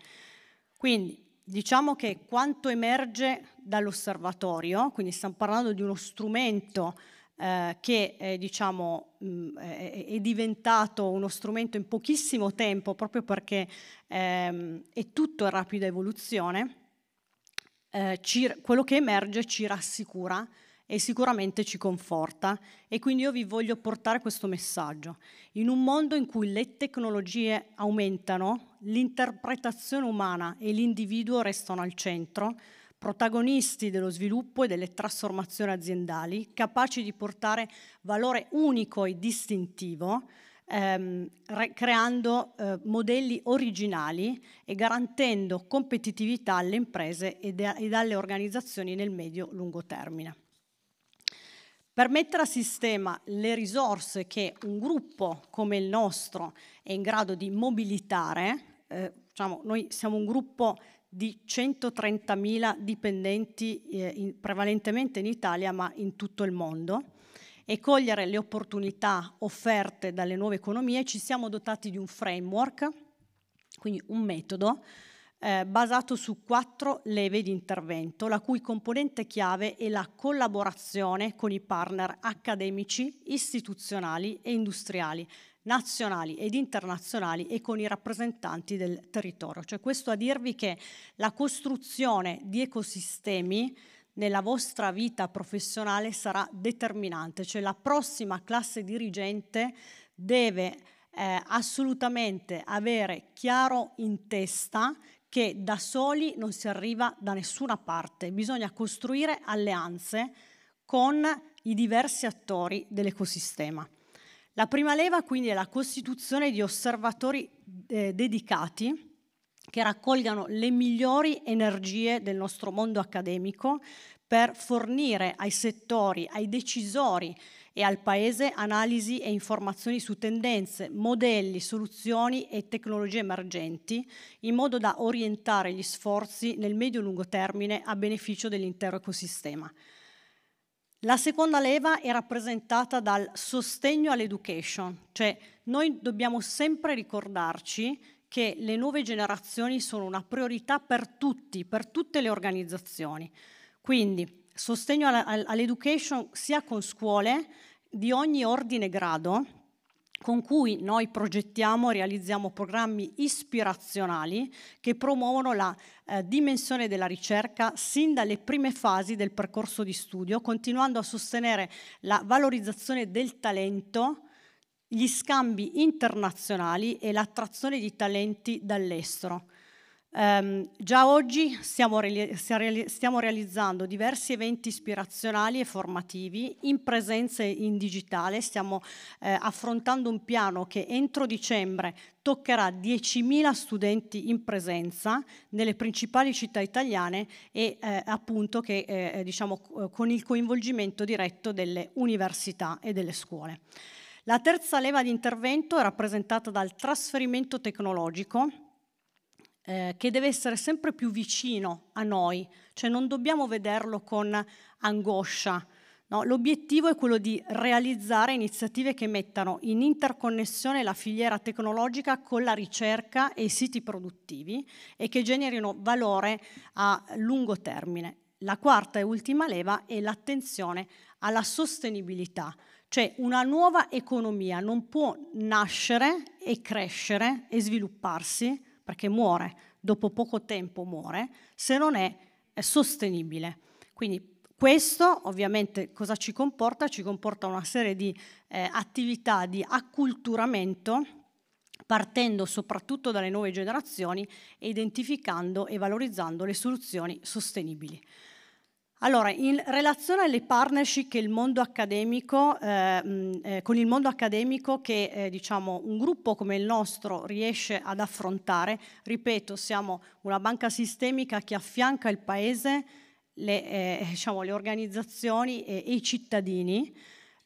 Quindi diciamo che quanto emerge dall'osservatorio, quindi stiamo parlando di uno strumento eh, che eh, diciamo, mh, mm, è, è, diventato uno strumento in pochissimo tempo proprio perché ehm, è tutto in rapida evoluzione, eh, ci, quello che emerge ci rassicura e sicuramente ci conforta e quindi io vi voglio portare questo messaggio. In un mondo in cui le tecnologie aumentano, l'interpretazione umana e l'individuo restano al centro, protagonisti dello sviluppo e delle trasformazioni aziendali, capaci di portare valore unico e distintivo, ehm, creando eh, modelli originali e garantendo competitività alle imprese ed, ed alle organizzazioni nel medio-lungo termine. Per mettere a sistema le risorse che un gruppo come il nostro è in grado di mobilitare, eh, diciamo, noi siamo un gruppo di 130.000 dipendenti eh, in, prevalentemente in Italia ma in tutto il mondo e cogliere le opportunità offerte dalle nuove economie ci siamo dotati di un framework, quindi un metodo eh, basato su quattro leve di intervento, la cui componente chiave è la collaborazione con i partner accademici, istituzionali e industriali nazionali ed internazionali e con i rappresentanti del territorio. Cioè questo a dirvi che la costruzione di ecosistemi nella vostra vita professionale sarà determinante, cioè la prossima classe dirigente deve eh, assolutamente avere chiaro in testa che da soli non si arriva da nessuna parte, bisogna costruire alleanze con i diversi attori dell'ecosistema. La prima leva quindi è la costituzione di osservatori eh, dedicati che raccolgano le migliori energie del nostro mondo accademico per fornire ai settori, ai decisori e al Paese analisi e informazioni su tendenze, modelli, soluzioni e tecnologie emergenti, in modo da orientare gli sforzi nel medio-lungo termine a beneficio dell'intero ecosistema. La seconda leva è rappresentata dal sostegno all'education, cioè noi dobbiamo sempre ricordarci che le nuove generazioni sono una priorità per tutti, per tutte le organizzazioni. Quindi sostegno all'education sia con scuole di ogni ordine e grado, con cui noi progettiamo e realizziamo programmi ispirazionali che promuovono la eh, dimensione della ricerca sin dalle prime fasi del percorso di studio, continuando a sostenere la valorizzazione del talento, gli scambi internazionali e l'attrazione di talenti dall'estero. Um, già oggi stiamo, stiamo, realizzando diversi eventi ispirazionali e formativi in presenza e in digitale, stiamo eh, affrontando un piano che entro dicembre toccherà 10.000 studenti in presenza nelle principali città italiane e eh, appunto che eh, eh diciamo eh, con il coinvolgimento diretto delle università e delle scuole. La terza leva di intervento è rappresentata dal trasferimento tecnologico eh, che deve essere sempre più vicino a noi, cioè non dobbiamo vederlo con angoscia. No? L'obiettivo è quello di realizzare iniziative che mettano in interconnessione la filiera tecnologica con la ricerca e i siti produttivi e che generino valore a lungo termine. La quarta e ultima leva è l'attenzione alla sostenibilità, cioè una nuova economia non può nascere e crescere e svilupparsi perché muore, dopo poco tempo muore, se non è, è sostenibile. Quindi questo ovviamente cosa ci comporta? Ci comporta una serie di eh, attività di acculturamento partendo soprattutto dalle nuove generazioni e identificando e valorizzando le soluzioni sostenibili. Allora, in relazione alle partnership che il mondo accademico, eh, eh, con il mondo accademico che eh, diciamo, un gruppo come il nostro riesce ad affrontare, ripeto, siamo una banca sistemica che affianca il Paese, le, eh, diciamo, le organizzazioni e, e i cittadini.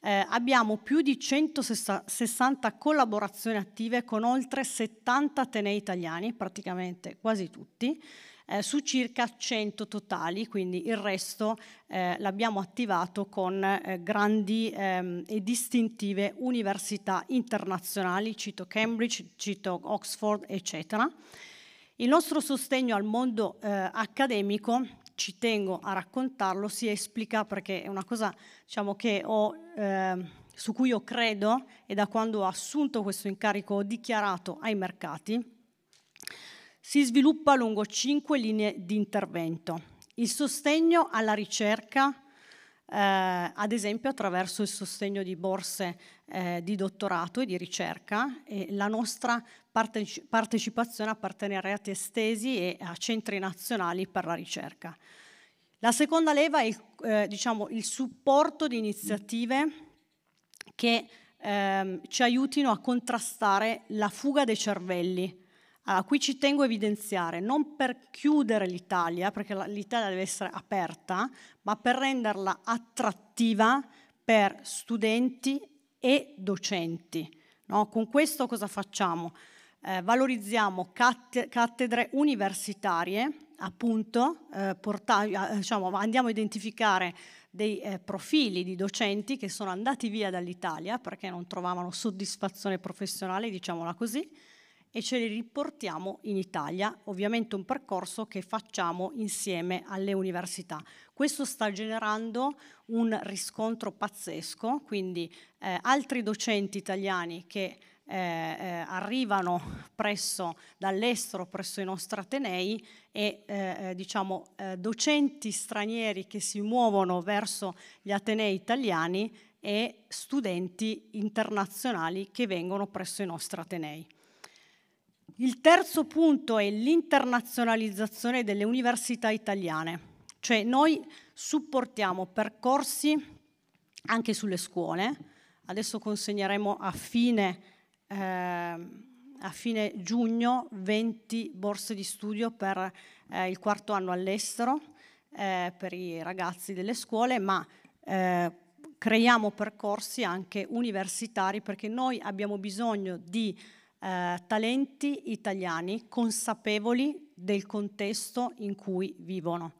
Eh, abbiamo più di 160 collaborazioni attive con oltre 70 atenei italiani, praticamente quasi tutti eh, su circa 100 totali, quindi il resto eh, l'abbiamo attivato con eh, grandi ehm, e distintive università internazionali, cito Cambridge, cito Oxford, eccetera. Il nostro sostegno al mondo eh, accademico ci tengo a raccontarlo, si esplica perché è una cosa diciamo, che ho, eh, su cui io credo e da quando ho assunto questo incarico ho dichiarato ai mercati si sviluppa lungo cinque linee di intervento. Il sostegno alla ricerca, eh, ad esempio attraverso il sostegno di borse eh, di dottorato e di ricerca, e la nostra partecipazione a partenariati estesi e a centri nazionali per la ricerca. La seconda leva è il, eh, diciamo, il supporto di iniziative che ehm, ci aiutino a contrastare la fuga dei cervelli, allora, qui ci tengo a evidenziare, non per chiudere l'Italia, perché l'Italia deve essere aperta, ma per renderla attrattiva per studenti e docenti. No? Con questo cosa facciamo? Eh, valorizziamo cattedre universitarie, appunto, eh, eh, diciamo, andiamo a identificare dei eh, profili di docenti che sono andati via dall'Italia perché non trovavano soddisfazione professionale, diciamola così, e ce li riportiamo in Italia, ovviamente un percorso che facciamo insieme alle università. Questo sta generando un riscontro pazzesco, quindi eh, altri docenti italiani che eh, eh, arrivano presso, dall'estero presso i nostri Atenei e eh, eh diciamo, eh, docenti stranieri che si muovono verso gli Atenei italiani e studenti internazionali che vengono presso i nostri Atenei. Il terzo punto è l'internazionalizzazione delle università italiane, cioè noi supportiamo percorsi anche sulle scuole, adesso consegneremo a fine, eh, a fine giugno 20 borse di studio per eh, il quarto anno all'estero eh, per i ragazzi delle scuole, ma eh, creiamo percorsi anche universitari perché noi abbiamo bisogno di eh, talenti italiani consapevoli del contesto in cui vivono.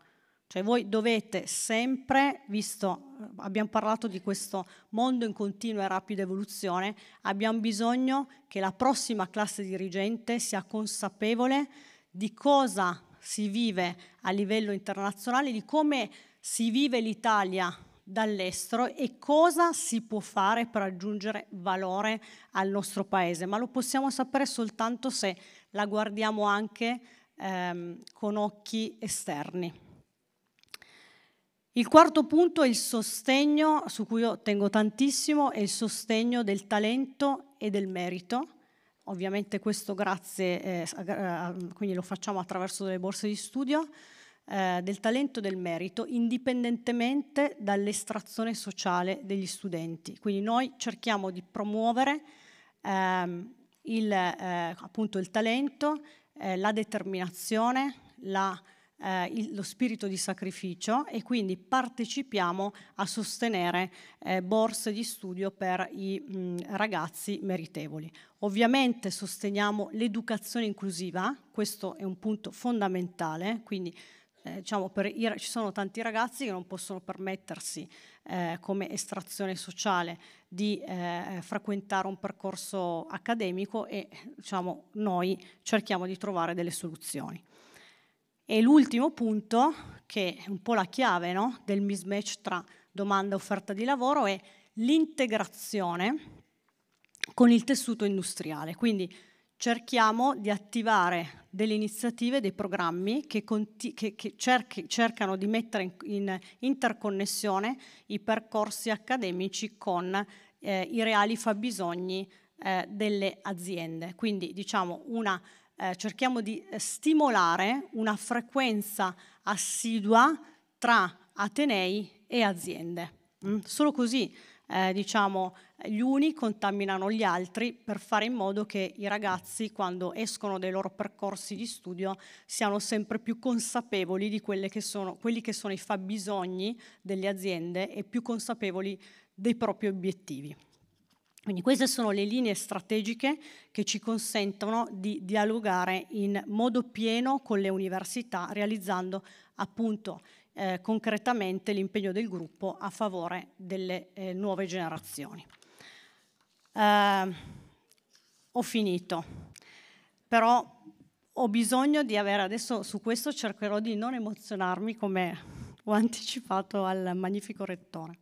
Cioè voi dovete sempre, visto, eh, abbiamo parlato di questo mondo in continua e rapida evoluzione, abbiamo bisogno che la prossima classe dirigente sia consapevole di cosa si vive a livello internazionale, di come si vive l'Italia dall'estero e cosa si può fare per aggiungere valore al nostro paese, ma lo possiamo sapere soltanto se la guardiamo anche ehm, con occhi esterni. Il quarto punto è il sostegno, su cui io tengo tantissimo, è il sostegno del talento e del merito. Ovviamente questo grazie, eh, quindi lo facciamo attraverso delle borse di studio. Eh, del talento e del merito indipendentemente dall'estrazione sociale degli studenti. Quindi noi cerchiamo di promuovere ehm, il, eh, appunto il talento, eh, la determinazione, la, eh, il, lo spirito di sacrificio e quindi partecipiamo a sostenere eh, borse di studio per i mh, mm, ragazzi meritevoli. Ovviamente sosteniamo l'educazione inclusiva, questo è un punto fondamentale, quindi eh, diciamo, per, ci sono tanti ragazzi che non possono permettersi eh, come estrazione sociale di eh, frequentare un percorso accademico e diciamo, noi cerchiamo di trovare delle soluzioni. E l'ultimo punto, che è un po' la chiave no? del mismatch tra domanda e offerta di lavoro, è l'integrazione con il tessuto industriale. Quindi cerchiamo di attivare delle iniziative, dei programmi che, che, che cerchi, cercano di mettere in, in, interconnessione i percorsi accademici con eh, i reali fabbisogni eh, delle aziende. Quindi diciamo una, eh, cerchiamo di stimolare una frequenza assidua tra Atenei e aziende. Mm? Solo così eh, diciamo, gli uni contaminano gli altri per fare in modo che i ragazzi quando escono dai loro percorsi di studio siano sempre più consapevoli di che sono, quelli che sono i fabbisogni delle aziende e più consapevoli dei propri obiettivi. Quindi queste sono le linee strategiche che ci consentono di dialogare in modo pieno con le università, realizzando appunto eh, concretamente l'impegno del gruppo a favore delle eh, nuove generazioni. Eh, ho finito, però ho bisogno di avere adesso su questo cercherò di non emozionarmi come ho anticipato al magnifico rettore.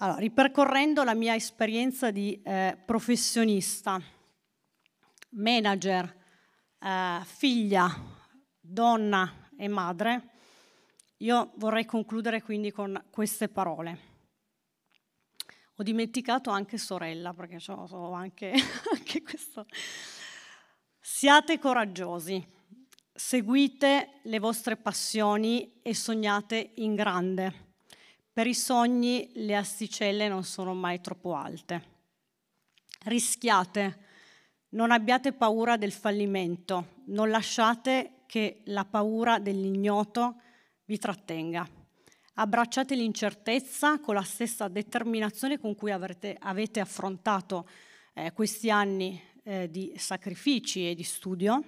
Allora, ripercorrendo la mia esperienza di eh, professionista, manager, eh, figlia, donna e madre, io vorrei concludere quindi con queste parole. Ho dimenticato anche sorella, perché ho anche, anche questo. Siate coraggiosi, seguite le vostre passioni e sognate in grande. Per i sogni le asticelle non sono mai troppo alte. Rischiate, non abbiate paura del fallimento, non lasciate che la paura dell'ignoto vi trattenga. Abbracciate l'incertezza con la stessa determinazione con cui avrete, avete affrontato eh, questi anni eh, di sacrifici e di studio.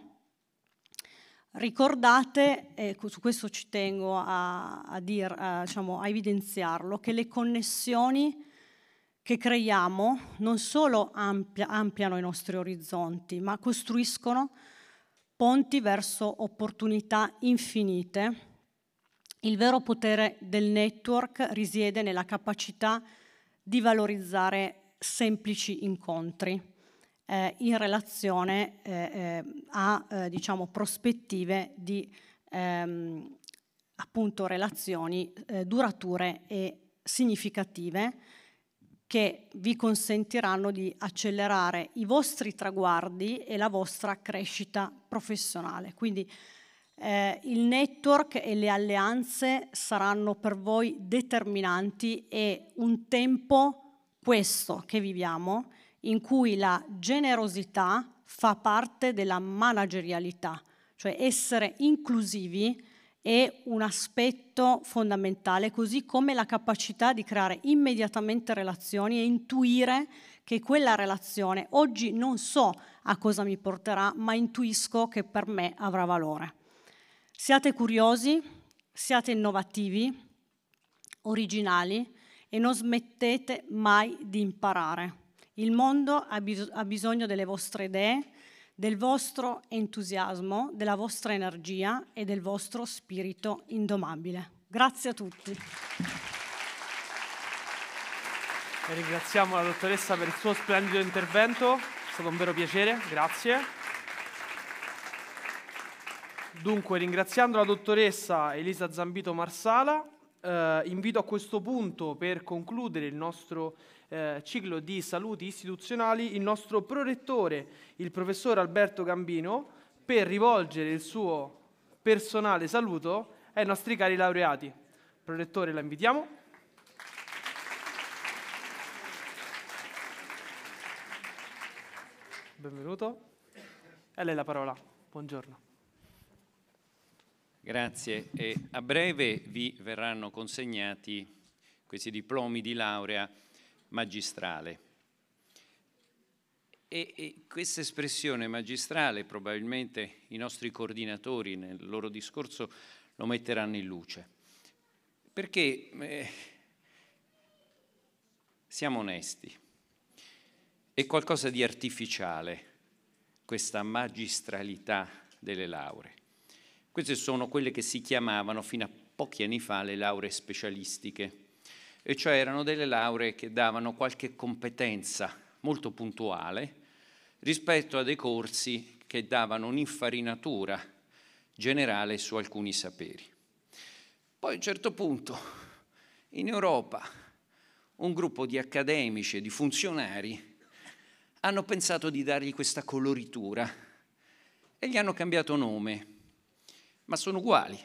Ricordate, eh, su questo ci tengo a, a, dir, a, diciamo, a evidenziarlo, che le connessioni che creiamo non solo amplia, ampliano i nostri orizzonti, ma costruiscono ponti verso opportunità infinite il vero potere del network risiede nella capacità di valorizzare semplici incontri eh, in relazione eh, eh a eh, diciamo, prospettive di ehm, appunto, relazioni eh, durature e significative che vi consentiranno di accelerare i vostri traguardi e la vostra crescita professionale. Quindi eh, il network e le alleanze saranno per voi determinanti e un tempo questo che viviamo in cui la generosità fa parte della managerialità, cioè essere inclusivi è un aspetto fondamentale, così come la capacità di creare immediatamente relazioni e intuire che quella relazione oggi non so a cosa mi porterà, ma intuisco che per me avrà valore. Siate curiosi, siate innovativi, originali e non smettete mai di imparare. Il mondo ha, bis- ha bisogno delle vostre idee, del vostro entusiasmo, della vostra energia e del vostro spirito indomabile. Grazie a tutti. Ringraziamo la dottoressa per il suo splendido intervento, è stato un vero piacere, grazie. Dunque, ringraziando la dottoressa Elisa Zambito Marsala, eh, invito a questo punto, per concludere il nostro eh, ciclo di saluti istituzionali, il nostro prorettore, il professor Alberto Gambino, per rivolgere il suo personale saluto ai nostri cari laureati. Prorettore, la invitiamo. Benvenuto. A lei la parola. Buongiorno. Grazie. E a breve vi verranno consegnati questi diplomi di laurea magistrale. E, e questa espressione magistrale probabilmente i nostri coordinatori nel loro discorso lo metteranno in luce. Perché eh, siamo onesti, è qualcosa di artificiale questa magistralità delle lauree. Queste sono quelle che si chiamavano fino a pochi anni fa le lauree specialistiche, e cioè erano delle lauree che davano qualche competenza molto puntuale rispetto a dei corsi che davano un'infarinatura generale su alcuni saperi. Poi a un certo punto in Europa un gruppo di accademici e di funzionari hanno pensato di dargli questa coloritura e gli hanno cambiato nome ma sono uguali.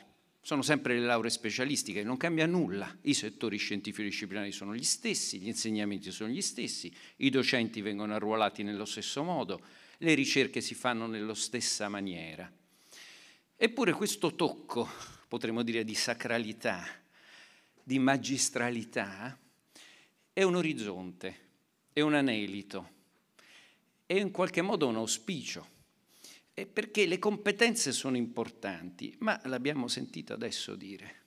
Sono sempre le lauree specialistiche, non cambia nulla. I settori scientifico-disciplinari sono gli stessi, gli insegnamenti sono gli stessi, i docenti vengono arruolati nello stesso modo, le ricerche si fanno nella stessa maniera. Eppure questo tocco, potremmo dire, di sacralità, di magistralità, è un orizzonte, è un anelito, è in qualche modo un auspicio è perché le competenze sono importanti, ma l'abbiamo sentito adesso dire.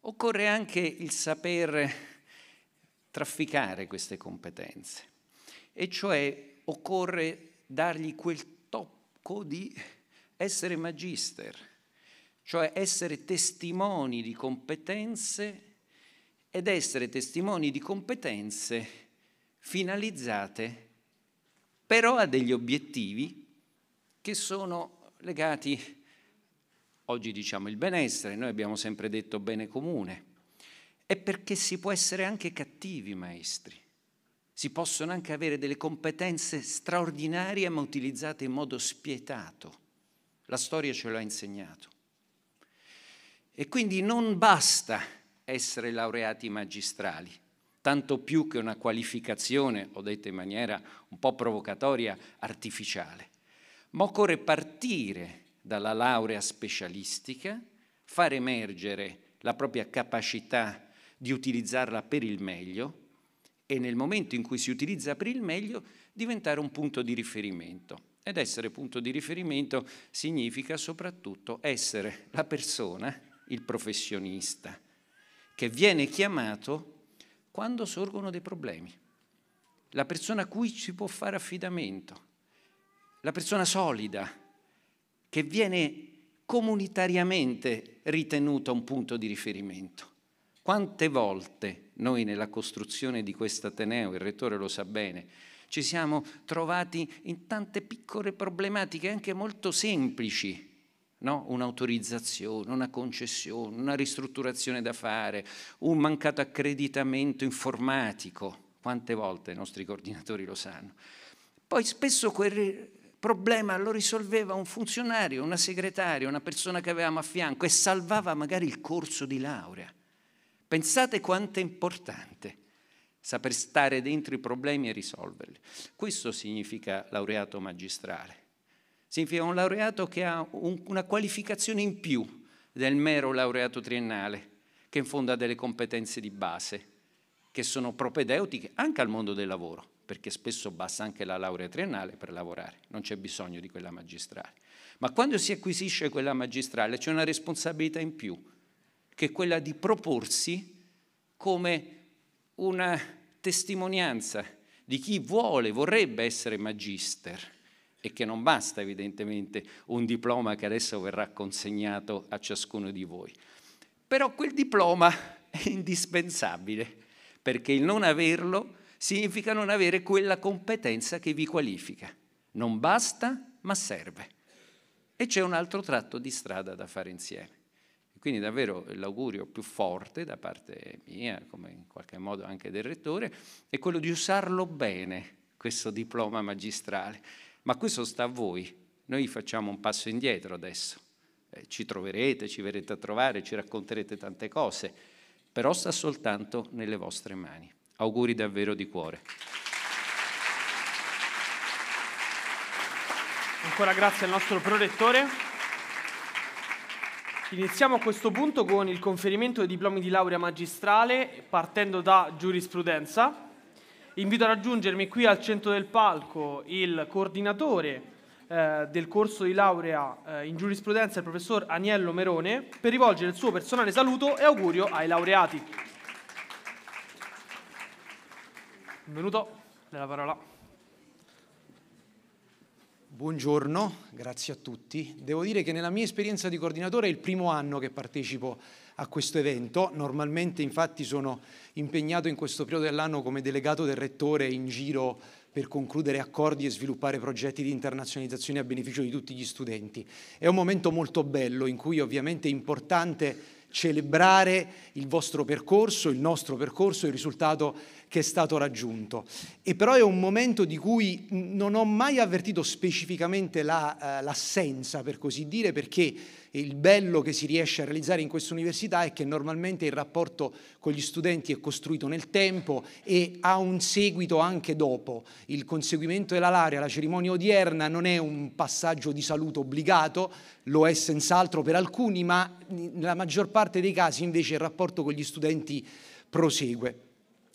Occorre anche il saper trafficare queste competenze, e cioè occorre dargli quel tocco di essere magister, cioè essere testimoni di competenze ed essere testimoni di competenze finalizzate però a degli obiettivi che sono legati, oggi diciamo il benessere, noi abbiamo sempre detto bene comune, è perché si può essere anche cattivi maestri, si possono anche avere delle competenze straordinarie ma utilizzate in modo spietato. La storia ce l'ha insegnato. E quindi non basta essere laureati magistrali, tanto più che una qualificazione, ho detto in maniera un po' provocatoria, artificiale ma occorre partire dalla laurea specialistica, far emergere la propria capacità di utilizzarla per il meglio e nel momento in cui si utilizza per il meglio diventare un punto di riferimento. Ed essere punto di riferimento significa soprattutto essere la persona, il professionista, che viene chiamato quando sorgono dei problemi, la persona a cui si può fare affidamento la persona solida, che viene comunitariamente ritenuta un punto di riferimento. Quante volte noi nella costruzione di questo Ateneo, il Rettore lo sa bene, ci siamo trovati in tante piccole problematiche anche molto semplici, no? un'autorizzazione, una concessione, una ristrutturazione da fare, un mancato accreditamento informatico, quante volte i nostri coordinatori lo sanno. Poi spesso quel problema lo risolveva un funzionario, una segretaria, una persona che avevamo a fianco e salvava magari il corso di laurea. Pensate quanto è importante saper stare dentro i problemi e risolverli. Questo significa laureato magistrale. Significa un laureato che ha un, una qualificazione in più del mero laureato triennale, che in fondo ha delle competenze di base, che sono propedeutiche anche al mondo del lavoro perché spesso basta anche la laurea triennale per lavorare, non c'è bisogno di quella magistrale. Ma quando si acquisisce quella magistrale c'è una responsabilità in più, che è quella di proporsi come una testimonianza di chi vuole, vorrebbe essere magister e che non basta evidentemente un diploma che adesso verrà consegnato a ciascuno di voi. Però quel diploma è indispensabile perché il non averlo significa non avere quella competenza che vi qualifica. Non basta, ma serve. E c'è un altro tratto di strada da fare insieme. Quindi davvero l'augurio più forte da parte mia, come in qualche modo anche del Rettore, è quello di usarlo bene, questo diploma magistrale. Ma questo sta a voi. Noi facciamo un passo indietro adesso. Eh, ci troverete, ci verrete a trovare, ci racconterete tante cose, però sta soltanto nelle vostre mani. Auguri davvero di cuore. Ancora grazie al nostro prorettore. Iniziamo a questo punto con il conferimento dei diplomi di laurea magistrale partendo da giurisprudenza. Invito a raggiungermi qui al centro del palco il coordinatore eh, del corso di laurea eh, in giurisprudenza, il professor Aniello Merone, per rivolgere il suo personale saluto e augurio ai laureati. benvenuto, nella parola. Buongiorno, grazie a tutti. Devo dire che nella mia esperienza di coordinatore è il primo anno che partecipo a questo evento. Normalmente infatti sono impegnato in questo periodo dell'anno come delegato del rettore in giro per concludere accordi e sviluppare progetti di internazionalizzazione a beneficio di tutti gli studenti. È un momento molto bello in cui ovviamente è importante celebrare il vostro percorso, il nostro percorso, il risultato che è stato raggiunto. E però è un momento di cui non ho mai avvertito specificamente la, uh, l'assenza, per così dire, perché il bello che si riesce a realizzare in questa università è che normalmente il rapporto con gli studenti è costruito nel tempo e ha un seguito anche dopo. Il conseguimento della laurea, la cerimonia odierna, non è un passaggio di saluto obbligato, lo è senz'altro per alcuni, ma nella maggior parte dei casi invece il rapporto con gli studenti prosegue.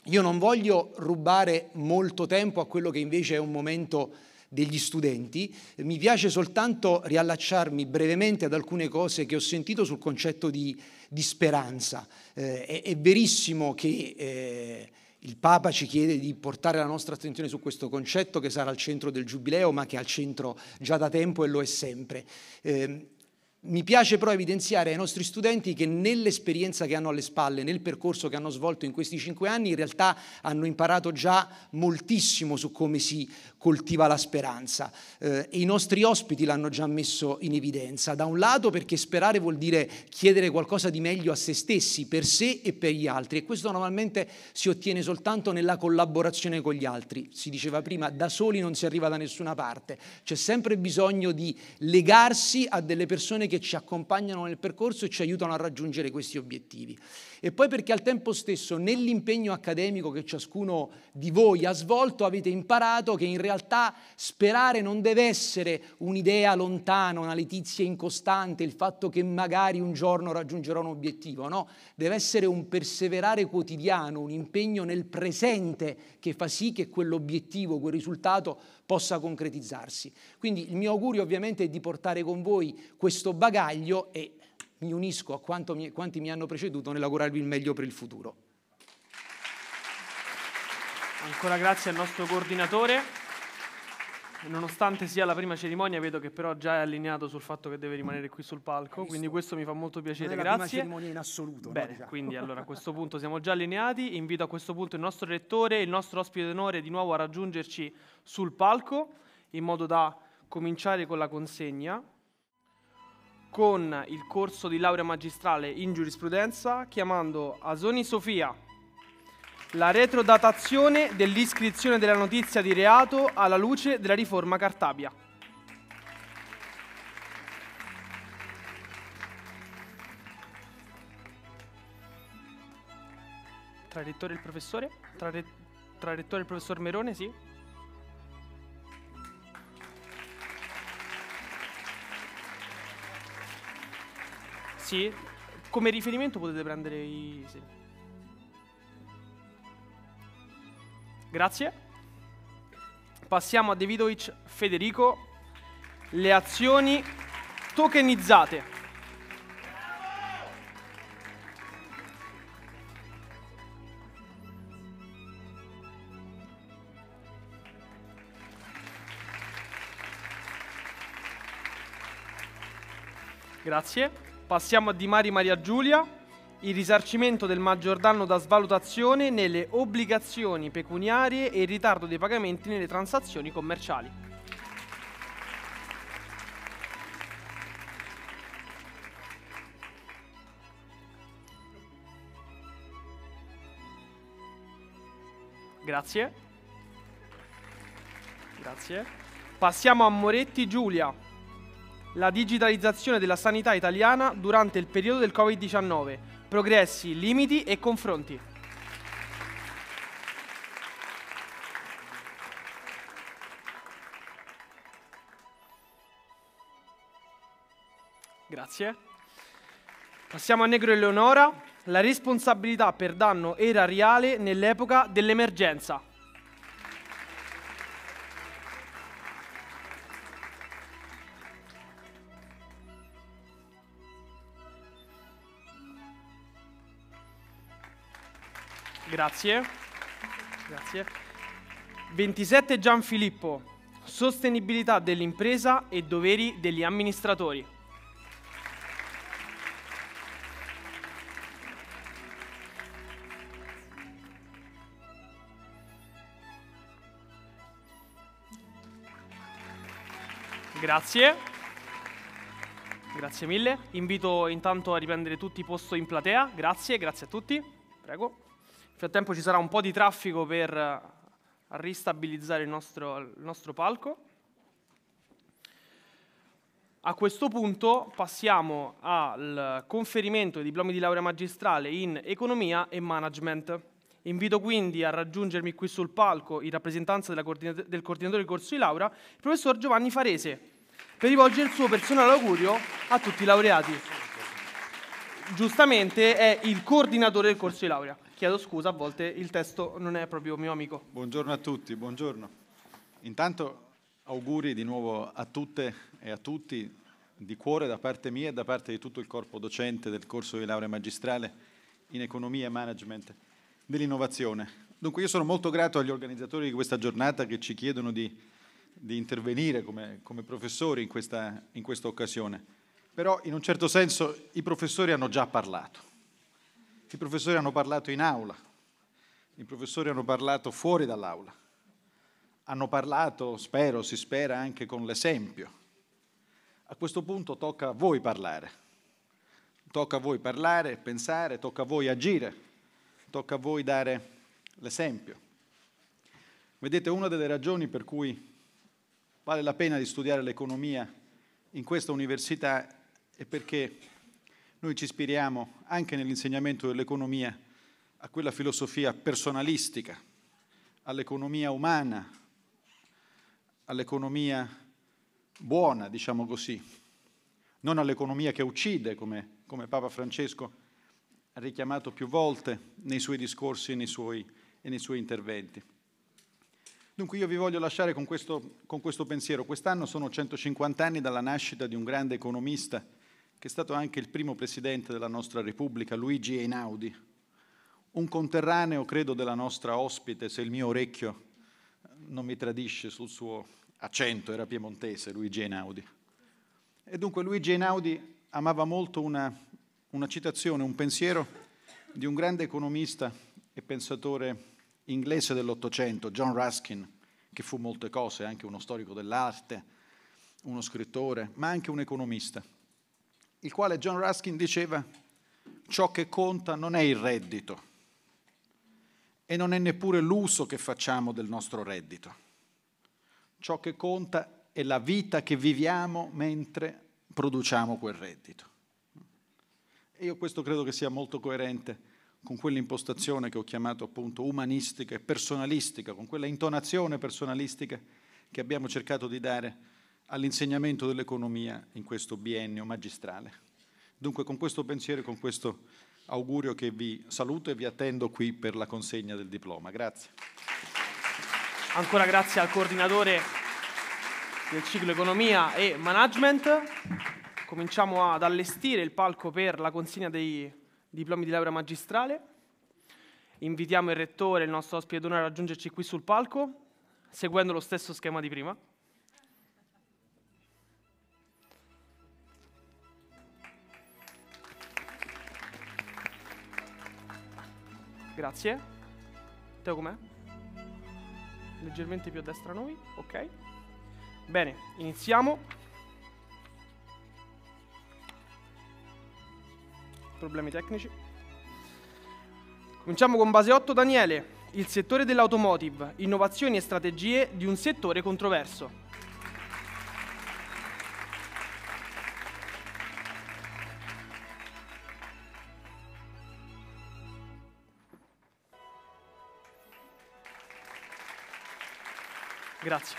Io non voglio rubare molto tempo a quello che invece è un momento degli studenti, mi piace soltanto riallacciarmi brevemente ad alcune cose che ho sentito sul concetto di, di speranza. Eh, è, è, verissimo che eh, il Papa ci chiede di portare la nostra attenzione su questo concetto che sarà al centro del Giubileo, ma che è al centro già da tempo e lo è sempre. Eh, mi piace però evidenziare ai nostri studenti che nell'esperienza che hanno alle spalle, nel percorso che hanno svolto in questi cinque anni, in realtà hanno imparato già moltissimo su come si coltiva la speranza. Eh, I nostri ospiti l'hanno già messo in evidenza, da un lato perché sperare vuol dire chiedere qualcosa di meglio a se stessi, per sé e per gli altri e questo normalmente si ottiene soltanto nella collaborazione con gli altri. Si diceva prima, da soli non si arriva da nessuna parte, c'è sempre bisogno di legarsi a delle persone che ci accompagnano nel percorso e ci aiutano a raggiungere questi obiettivi e poi perché al tempo stesso nell'impegno accademico che ciascuno di voi ha svolto avete imparato che in realtà sperare non deve essere un'idea lontana, una letizia incostante, il fatto che magari un giorno raggiungerò un obiettivo, no, deve essere un perseverare quotidiano, un impegno nel presente che fa sì che quell'obiettivo, quel risultato possa concretizzarsi. Quindi il mio augurio ovviamente è di portare con voi questo bagaglio e mi unisco a mi, quanti mi hanno preceduto nell'augurarvi il meglio per il futuro. Ancora grazie al nostro coordinatore. Nonostante sia la prima cerimonia, vedo che però già è allineato sul fatto che deve rimanere qui sul palco, quindi questo mi fa molto piacere. Non è la Grazie. prima cerimonia in assoluto. Bene, no, diciamo. quindi allora a questo punto siamo già allineati. Invito a questo punto il nostro rettore, il nostro ospite d'onore di nuovo a raggiungerci sul palco in modo da cominciare con la consegna con il corso di laurea magistrale in giurisprudenza chiamando Asoni Sofia la retrodatazione dell'iscrizione della notizia di reato alla luce della riforma Cartabia. Tra il rettore e il professore? Tra, re- tra il rettore e il professor Merone, sì. Sì, come riferimento potete prendere i... Sì. Grazie. Passiamo a Davidovic Federico. Le azioni tokenizzate. Grazie. Passiamo a Di Mari Maria Giulia, il risarcimento del maggior danno da svalutazione nelle obbligazioni pecuniarie e il ritardo dei pagamenti nelle transazioni commerciali. Grazie. Grazie. Passiamo a Moretti Giulia, la digitalizzazione della sanità italiana durante il periodo del Covid-19. Progressi, limiti e confronti. Grazie. Passiamo a Negro Eleonora. La responsabilità per danno erariale nell'epoca dell'emergenza. Grazie. Grazie. 27 Gianfilippo, sostenibilità dell'impresa e doveri degli amministratori. Grazie. Grazie mille. Invito intanto a riprendere tutti posto in platea. Grazie, grazie a tutti. Prego frattempo ci sarà un po' di traffico per eh, ristabilizzare il nostro, il nostro palco. A questo punto passiamo al conferimento dei diplomi di laurea magistrale in economia e management. Invito quindi a raggiungermi qui sul palco in rappresentanza coordinat- del coordinatore del corso di laurea, il professor Giovanni Farese, per rivolgere il suo personale augurio a tutti i laureati. Giustamente è il coordinatore del corso di laurea chiedo scusa, a volte il testo non è proprio mio amico. Buongiorno a tutti, buongiorno. Intanto auguri di nuovo a tutte e a tutti di cuore da parte mia e da parte di tutto il corpo docente del corso di laurea magistrale in economia e management dell'innovazione. Dunque io sono molto grato agli organizzatori di questa giornata che ci chiedono di, di intervenire come, come professori in questa, in questa occasione. Però in un certo senso i professori hanno già parlato i professori hanno parlato in aula, i professori hanno parlato fuori dall'aula, hanno parlato, spero, si spera, anche con l'esempio. A questo punto tocca a voi parlare, tocca a voi parlare, pensare, tocca a voi agire, tocca a voi dare l'esempio. Vedete, una delle ragioni per cui vale la pena di studiare l'economia in questa università è perché noi ci ispiriamo anche nell'insegnamento dell'economia a quella filosofia personalistica, all'economia umana, all'economia buona, diciamo così, non all'economia che uccide, come, come, Papa Francesco ha richiamato più volte nei suoi discorsi e nei suoi, e nei suoi interventi. Dunque io vi voglio lasciare con questo, con questo pensiero. Quest'anno sono 150 anni dalla nascita di un grande economista, che è stato anche il primo presidente della nostra Repubblica, Luigi Einaudi, un conterraneo, credo, della nostra ospite, se il mio orecchio non mi tradisce sul suo accento, era piemontese Luigi Einaudi. E dunque Luigi Einaudi amava molto una, una citazione, un pensiero di un grande economista e pensatore inglese dell'Ottocento, John Ruskin, che fu molte cose, anche uno storico dell'arte, uno scrittore, ma anche un economista il quale John Ruskin diceva ciò che conta non è il reddito e non è neppure l'uso che facciamo del nostro reddito. Ciò che conta è la vita che viviamo mentre produciamo quel reddito. E io questo credo che sia molto coerente con quell'impostazione che ho chiamato appunto umanistica e personalistica, con quella intonazione personalistica che abbiamo cercato di dare all'insegnamento dell'economia in questo biennio magistrale. Dunque con questo pensiero e con questo augurio che vi saluto e vi attendo qui per la consegna del diploma. Grazie. Ancora grazie al coordinatore del ciclo economia e management. Cominciamo ad allestire il palco per la consegna dei diplomi di laurea magistrale. Invitiamo il rettore, il nostro ospite d'onore, a raggiungerci qui sul palco, seguendo lo stesso schema di prima. Grazie. Teo com'è? Leggermente più a destra noi, ok. Bene, iniziamo. Problemi tecnici. Cominciamo con base 8 Daniele, il settore dell'automotive, innovazioni e strategie di un settore controverso. Grazie.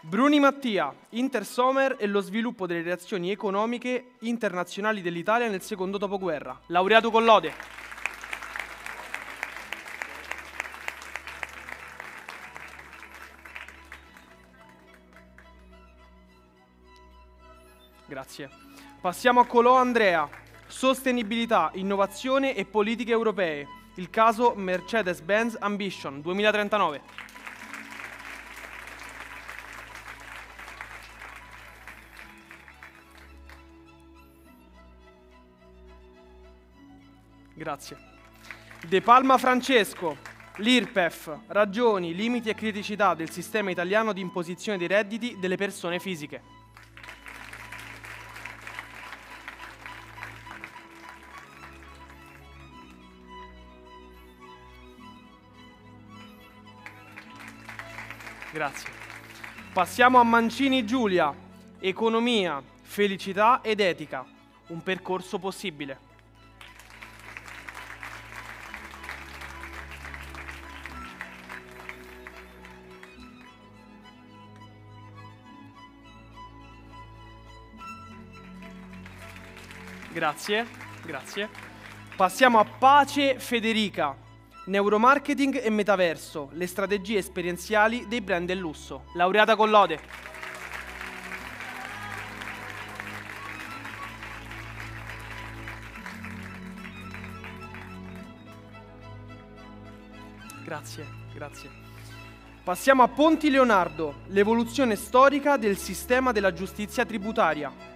Bruni Mattia, Intersomer e lo sviluppo delle relazioni economiche internazionali dell'Italia nel secondo dopoguerra. Laureato con lode. Grazie. Passiamo a Colò Andrea. Sostenibilità, innovazione e politiche europee. Il caso Mercedes-Benz Ambition 2039. Grazie. De Palma Francesco, l'IRPEF, ragioni, limiti e criticità del sistema italiano di imposizione dei redditi delle persone fisiche. Grazie. Passiamo a Mancini Giulia, economia, felicità ed etica, un percorso possibile. Grazie, grazie. Passiamo a Pace Federica. Neuromarketing e metaverso, le strategie esperienziali dei brand del lusso. Laureata con lode. Grazie, grazie. Passiamo a Ponti Leonardo, l'evoluzione storica del sistema della giustizia tributaria.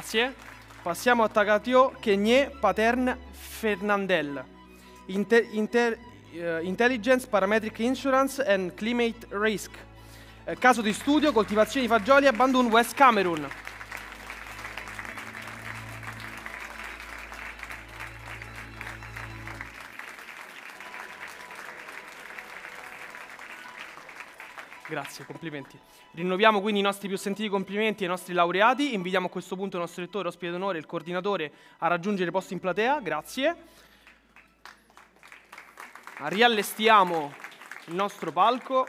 Grazie. Passiamo a Tagatio Kenye Patern Fernandel. Inter, inter, uh, Intelligence Parametric Insurance and Climate Risk. Eh, caso di studio, coltivazione di fagioli abbandono Bandun, West Cameroon. Grazie, complimenti. Rinnoviamo quindi i nostri più sentiti complimenti ai nostri laureati. Invitiamo a questo punto il nostro rettore, ospite d'onore, il coordinatore a raggiungere i posti in platea. Grazie. Riallestiamo il nostro palco.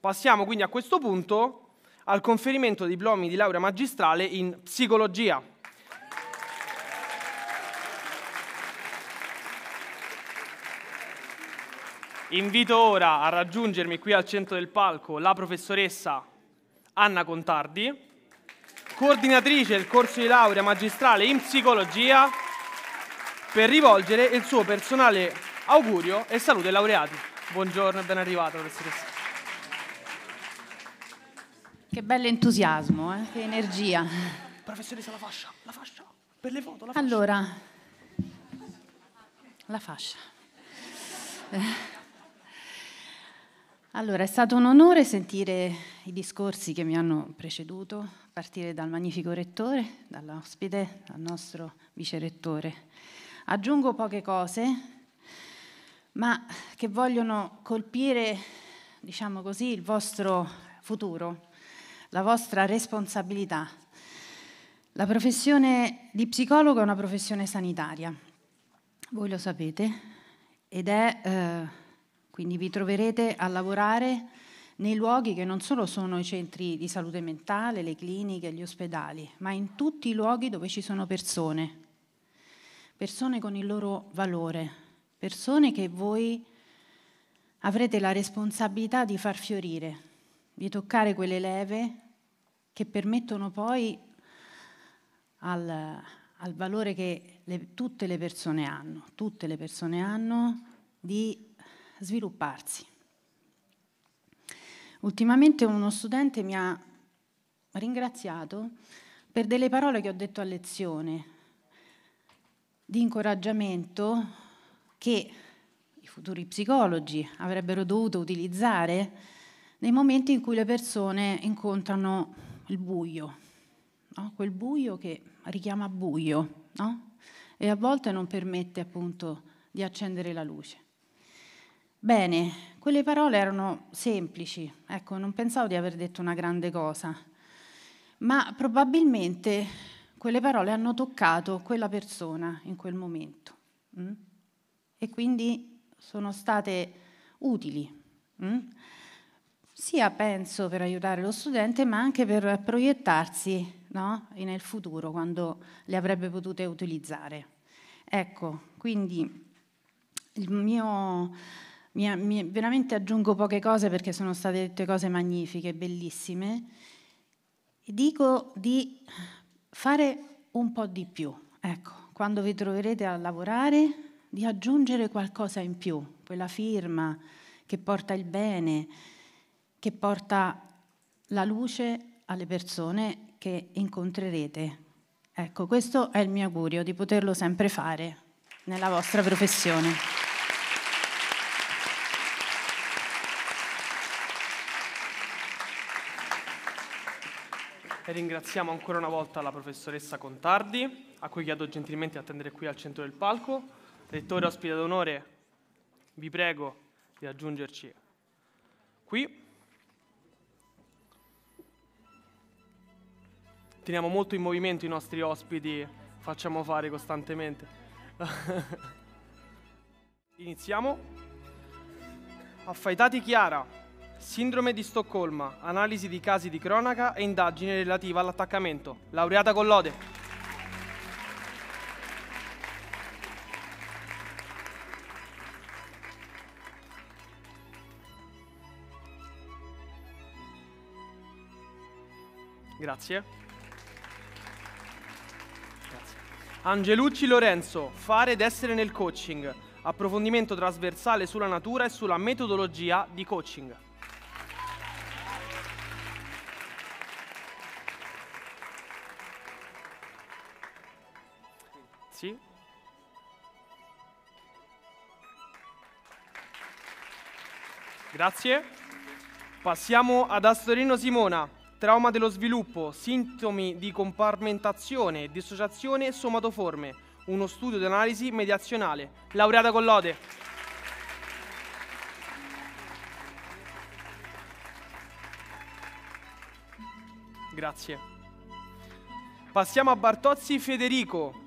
Passiamo quindi a questo punto al conferimento dei diplomi di laurea magistrale in psicologia. Invito ora a raggiungermi qui al centro del palco la professoressa Anna Contardi, coordinatrice del corso di laurea magistrale in psicologia, per rivolgere il suo personale augurio e saluto ai laureati. Buongiorno e ben arrivata professoressa. Che bello entusiasmo, eh? che energia. Professoressa, la fascia, la fascia, per le foto, la fascia. Allora, la fascia. Eh. Allora, è stato un onore sentire i discorsi che mi hanno preceduto, a partire dal magnifico rettore, dall'ospite, dal nostro vicerettore. Aggiungo poche cose, ma che vogliono colpire, diciamo così, il vostro futuro, la vostra responsabilità. La professione di psicologo è una professione sanitaria, voi lo sapete, ed è... Eh, quindi vi troverete a lavorare nei luoghi che non solo sono i centri di salute mentale, le cliniche, gli ospedali, ma in tutti i luoghi dove ci sono persone, persone con il loro valore, persone che voi avrete la responsabilità di far fiorire, di toccare quelle leve che permettono poi al, al valore che le, tutte le persone hanno, tutte le persone hanno di svilupparsi. Ultimamente uno studente mi ha ringraziato per delle parole che ho detto a lezione, di incoraggiamento che i futuri psicologi avrebbero dovuto utilizzare nei momenti in cui le persone incontrano il buio, no? quel buio che richiama buio no? e a volte non permette appunto di accendere la luce. Bene, quelle parole erano semplici, ecco, non pensavo di aver detto una grande cosa, ma probabilmente quelle parole hanno toccato quella persona in quel momento mh? Mm? e quindi sono state utili. Mh? Mm? sia penso per aiutare lo studente, ma anche per proiettarsi no? nel futuro quando le avrebbe potute utilizzare. Ecco, quindi il mio mi, mi, veramente aggiungo poche cose perché sono state dette cose magnifiche, bellissime. Dico di fare un po' di più, ecco, quando vi troverete a lavorare, di aggiungere qualcosa in più, quella firma che porta il bene, che porta la luce alle persone che incontrerete. Ecco, questo è il mio augurio di poterlo sempre fare nella vostra professione. ringraziamo ancora una volta la professoressa Contardi, a cui chiedo gentilmente di attendere qui al centro del palco. Rettore ospite d'onore, vi prego di raggiungerci qui. Teniamo molto in movimento i nostri ospiti, facciamo fare costantemente. Iniziamo. Affaitati Chiara. Sindrome di Stoccolma, analisi di casi di cronaca e indagine relativa all'attaccamento. Laureata con lode. Grazie. Grazie. Angelucci Lorenzo, fare ed essere nel coaching. Approfondimento trasversale sulla natura e sulla metodologia di coaching. Ricci. Grazie. Passiamo ad Astorino Simona. Trauma dello sviluppo, sintomi di comparmentazione, dissociazione somatoforme. Uno studio di analisi mediazionale. Laureata con lode. Grazie. Passiamo a Bartozzi Federico,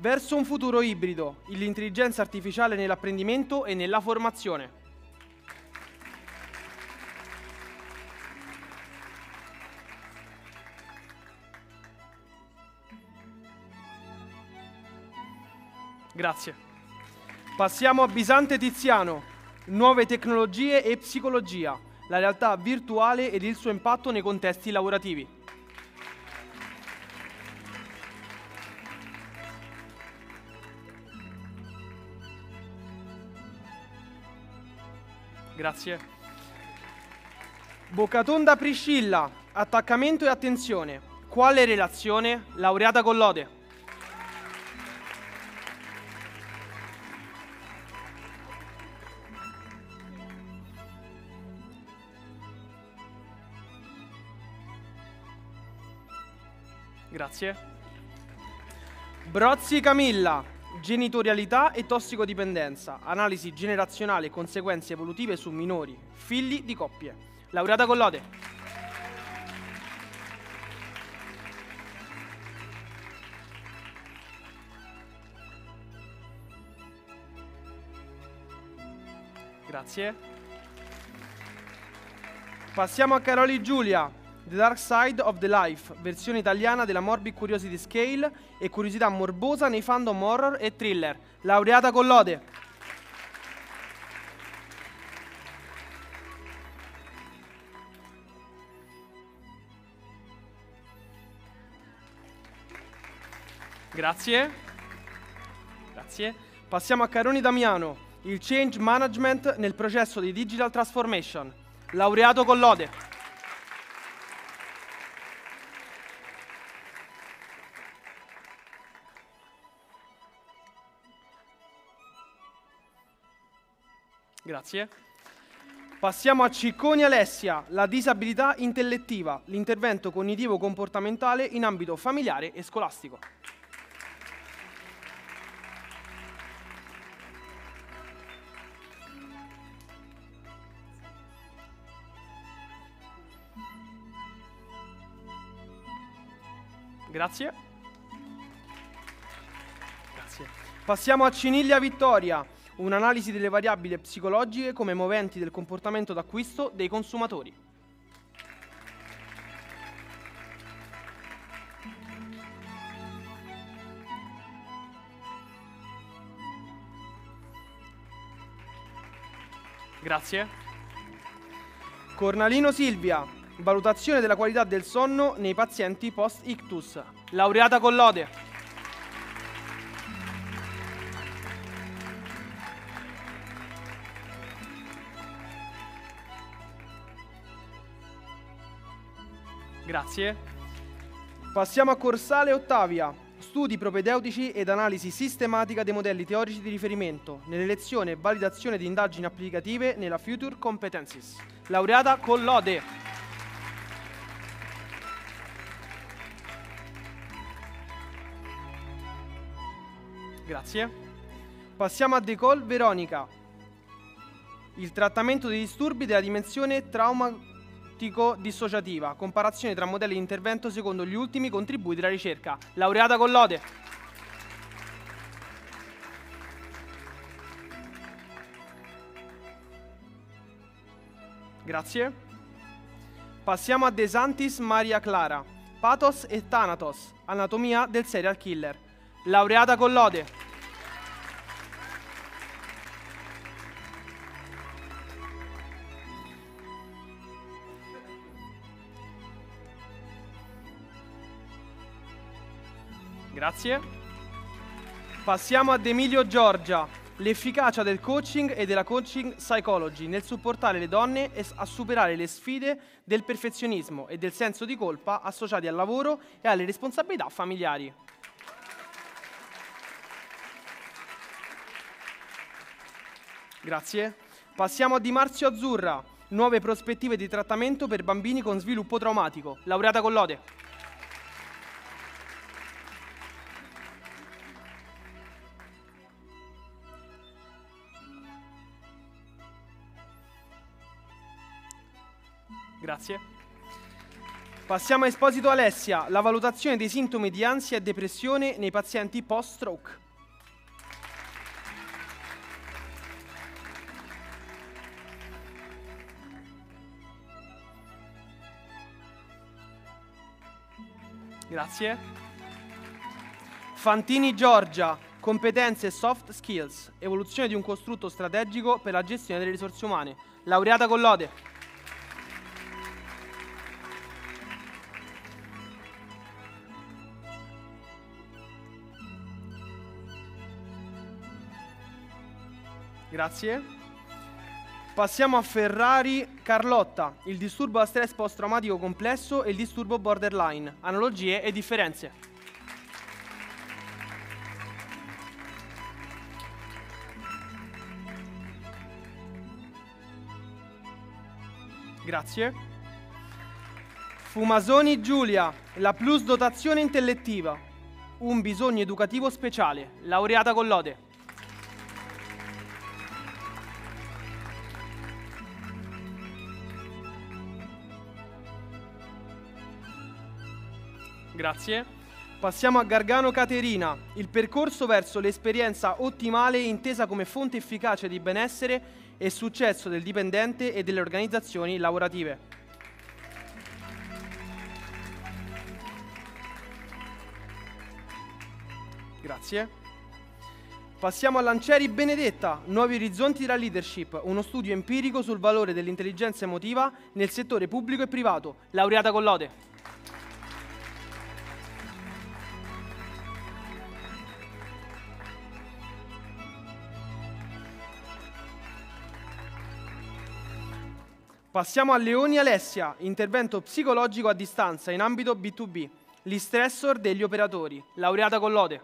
verso un futuro ibrido, l'intelligenza artificiale nell'apprendimento e nella formazione. Grazie. Passiamo a Bisante Tiziano, nuove tecnologie e psicologia, la realtà virtuale ed il suo impatto nei contesti lavorativi. Grazie. Boccatonda Priscilla, attaccamento e attenzione. Quale relazione? Laureata con lode. Grazie. Brozzi Camilla, Genitorialità e tossicodipendenza, analisi generazionale e conseguenze evolutive su minori, figli di coppie. Laureata con lode. Grazie. Passiamo a Caroli Giulia. The Dark Side of the Life, versione italiana della Morbid Curiosity Scale e curiosità morbosa nei fandom horror e thriller. Laureata con lode. Grazie. Grazie. Passiamo a Caroni Damiano, il change management nel processo di digital transformation. Laureato con lode. Grazie. Passiamo a Cicconi Alessia, la disabilità intellettiva, l'intervento cognitivo comportamentale in ambito familiare e scolastico. Grazie. Grazie. Passiamo a Ciniglia Vittoria, un'analisi delle variabili psicologiche come moventi del comportamento d'acquisto dei consumatori. Grazie. Cornalino Silvia, valutazione della qualità del sonno nei pazienti post-ictus. Laureata con lode. Grazie. Passiamo a Corsale Ottavia. Studi propedeutici ed analisi sistematica dei modelli teorici di riferimento nell'elezione e validazione di indagini applicative nella Future Competencies. Laureata con lode. Grazie. Passiamo a Decol Veronica. Il trattamento dei disturbi della dimensione trauma dialogottico-dissociativa, comparazione tra modelli di intervento secondo gli ultimi contributi della ricerca. Laureata con lode. Grazie. Passiamo a De Santis Maria Clara, Pathos e Thanatos, anatomia del serial killer. Laureata con lode. Grazie. Passiamo ad Emilio Giorgia. L'efficacia del coaching e della coaching psychology nel supportare le donne a superare le sfide del perfezionismo e del senso di colpa associati al lavoro e alle responsabilità familiari. Grazie. Passiamo a Di Marzio Azzurra, nuove prospettive di trattamento per bambini con sviluppo traumatico, laureata con lode. Grazie. Passiamo a Esposito Alessia, la valutazione dei sintomi di ansia e depressione nei pazienti post-stroke. Grazie. Fantini Giorgia, competenze e soft skills, evoluzione di un costrutto strategico per la gestione delle risorse umane. Laureata con lode. Grazie. Passiamo a Ferrari Carlotta, il disturbo a stress post-traumatico complesso e il disturbo borderline, analogie e differenze. Grazie. Fumasoni Giulia, la plus dotazione intellettiva, un bisogno educativo speciale, laureata con lode. Grazie. Passiamo a Gargano Caterina, il percorso verso l'esperienza ottimale intesa come fonte efficace di benessere e successo del dipendente e delle organizzazioni lavorative. Grazie. Passiamo a Lancieri Benedetta, Nuovi Orizzonti della Leadership, uno studio empirico sul valore dell'intelligenza emotiva nel settore pubblico e privato, laureata con lode. Passiamo a Leoni Alessia, intervento psicologico a distanza in ambito B2B, gli stressor degli operatori, laureata con lode.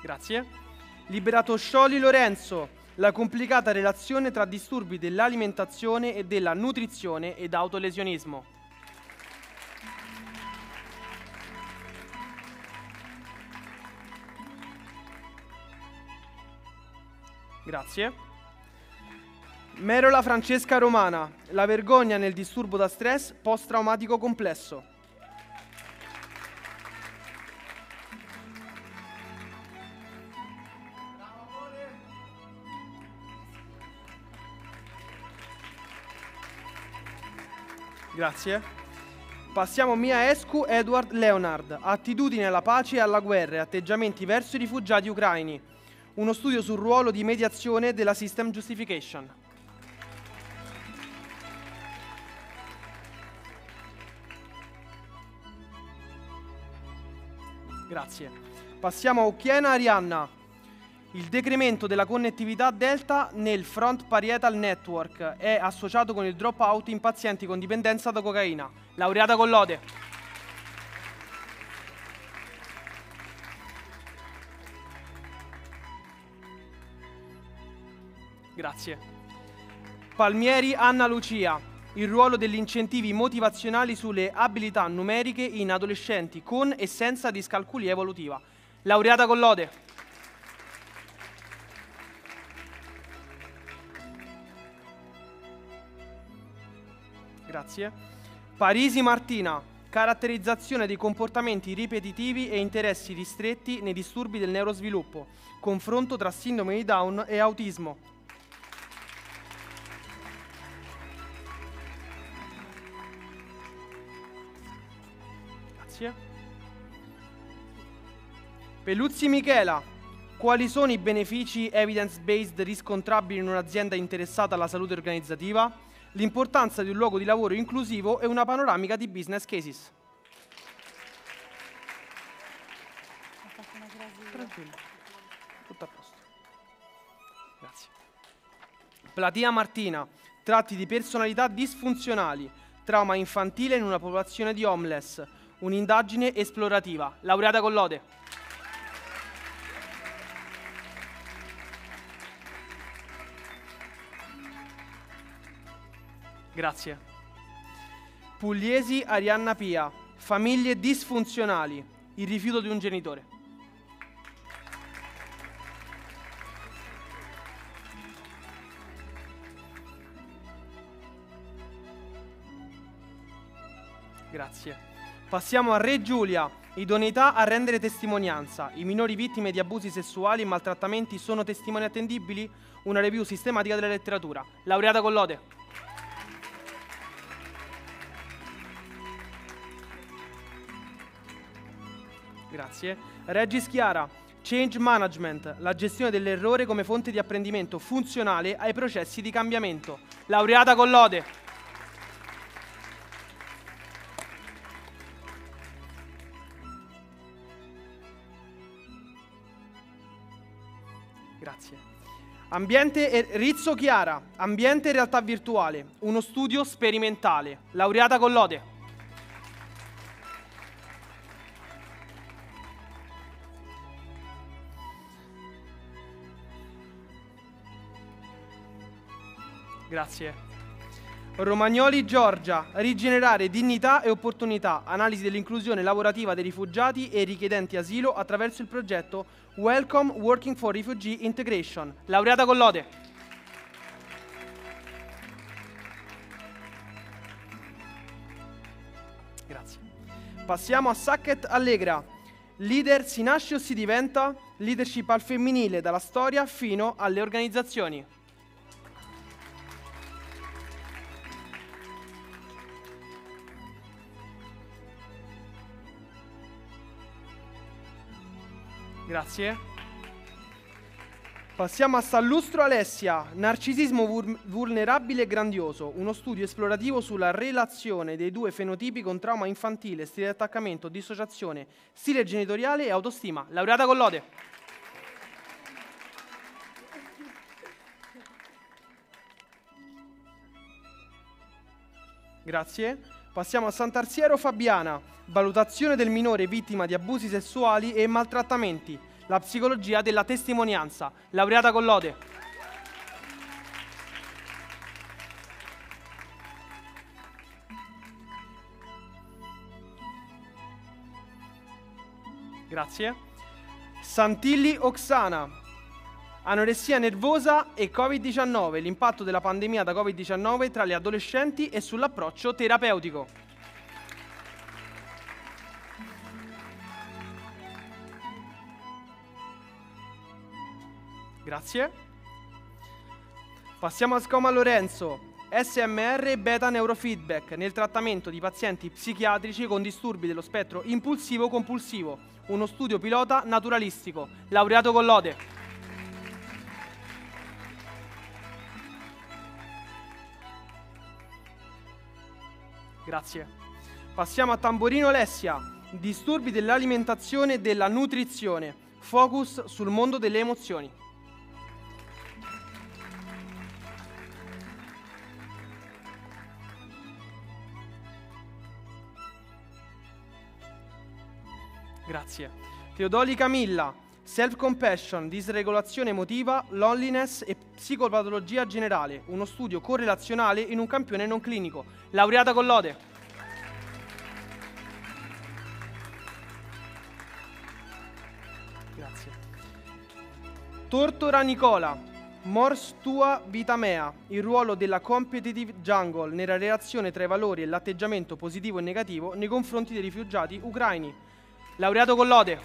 Grazie. Liberato Scioli Lorenzo, la complicata relazione tra disturbi dell'alimentazione e della nutrizione ed autolesionismo. Grazie. Merola Francesca Romana, la vergogna nel disturbo da stress post-traumatico complesso. Grazie. Passiamo a Mia Escu Edward Leonard. Attitudine alla pace e alla guerra e atteggiamenti verso i rifugiati ucraini uno studio sul ruolo di mediazione della System Justification. Grazie. Passiamo a Occhiena Arianna. Il decremento della connettività delta nel front parietal network è associato con il dropout in pazienti con dipendenza da cocaina. Laureata con lode. Grazie. Palmieri Anna Lucia, il ruolo degli incentivi motivazionali sulle abilità numeriche in adolescenti con e senza discalculia evolutiva. Laureata con lode. Grazie. Parisi Martina, caratterizzazione dei comportamenti ripetitivi e interessi ristretti nei disturbi del neurosviluppo, confronto tra sindrome di Down e autismo, Grazie. Peluzzi Michela, quali sono i benefici evidence-based riscontrabili in un'azienda interessata alla salute organizzativa? L'importanza di un luogo di lavoro inclusivo e una panoramica di business cases. Tranquillo. Tutto a posto. Grazie. Platia Martina, tratti di personalità disfunzionali, trauma infantile in una popolazione di homeless, un'indagine esplorativa, laureata con lode. Grazie. Pugliesi Arianna Pia, famiglie disfunzionali, il rifiuto di un genitore. Grazie. Passiamo a Re Giulia. Idoneità a rendere testimonianza. I minori vittime di abusi sessuali e maltrattamenti sono testimoni attendibili? Una review sistematica della letteratura. Laureata con lode. Grazie. Regis Chiara. Change Management, la gestione dell'errore come fonte di apprendimento funzionale ai processi di cambiamento. Laureata con lode. Ambiente e Rizzo Chiara, ambiente e realtà virtuale, uno studio sperimentale, laureata con lode. Grazie. Romagnoli Giorgia, rigenerare dignità e opportunità, analisi dell'inclusione lavorativa dei rifugiati e richiedenti asilo attraverso il progetto Welcome Working for Refugee Integration. Laureata con lode. Grazie. Passiamo a Sackett Allegra. Leader si nasce o si diventa? Leadership al femminile dalla storia fino alle organizzazioni. Grazie. Passiamo a Sallustro Alessia, narcisismo vur- vulnerabile e grandioso, uno studio esplorativo sulla relazione dei due fenotipi con trauma infantile, stile di attaccamento, dissociazione, stile genitoriale e autostima. Laureata con lode. Grazie. Passiamo a Sant'Arsiero Fabiana, valutazione del minore vittima di abusi sessuali e maltrattamenti, la psicologia della testimonianza, laureata con lode. Grazie. Santilli Oxana, Anoressia nervosa e Covid-19, l'impatto della pandemia da Covid-19 tra gli adolescenti e sull'approccio terapeutico. Grazie. Passiamo a Scoma Lorenzo. SMR beta neurofeedback nel trattamento di pazienti psichiatrici con disturbi dello spettro impulsivo compulsivo. Uno studio pilota naturalistico. Laureato con lode. Grazie. Passiamo a Tamborino Alessia. Disturbi dell'alimentazione e della nutrizione. Focus sul mondo delle emozioni. Grazie. Teodoli Camilla, Self-compassion, disregolazione emotiva, loneliness e psicopatologia generale, uno studio correlazionale in un campione non clinico. Laureata con lode. Grazie. Tortora Nicola, Mors tua vita mea, il ruolo della competitive jungle nella relazione tra i valori e l'atteggiamento positivo e negativo nei confronti dei rifugiati ucraini. Laureato con lode.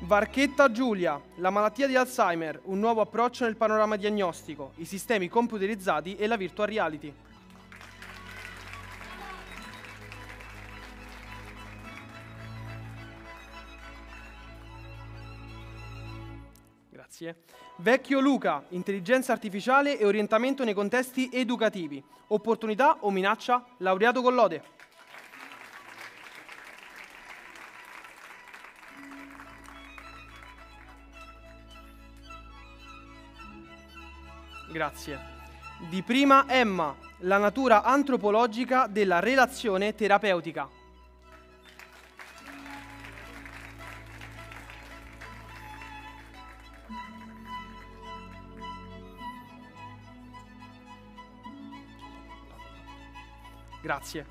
Varchetta Giulia, la malattia di Alzheimer, un nuovo approccio nel panorama diagnostico, i sistemi computerizzati e la virtual reality. Grazie. Vecchio Luca, intelligenza artificiale e orientamento nei contesti educativi. Opportunità o minaccia? Laureato con lode. Grazie. Di prima Emma, la natura antropologica della relazione terapeutica. Grazie.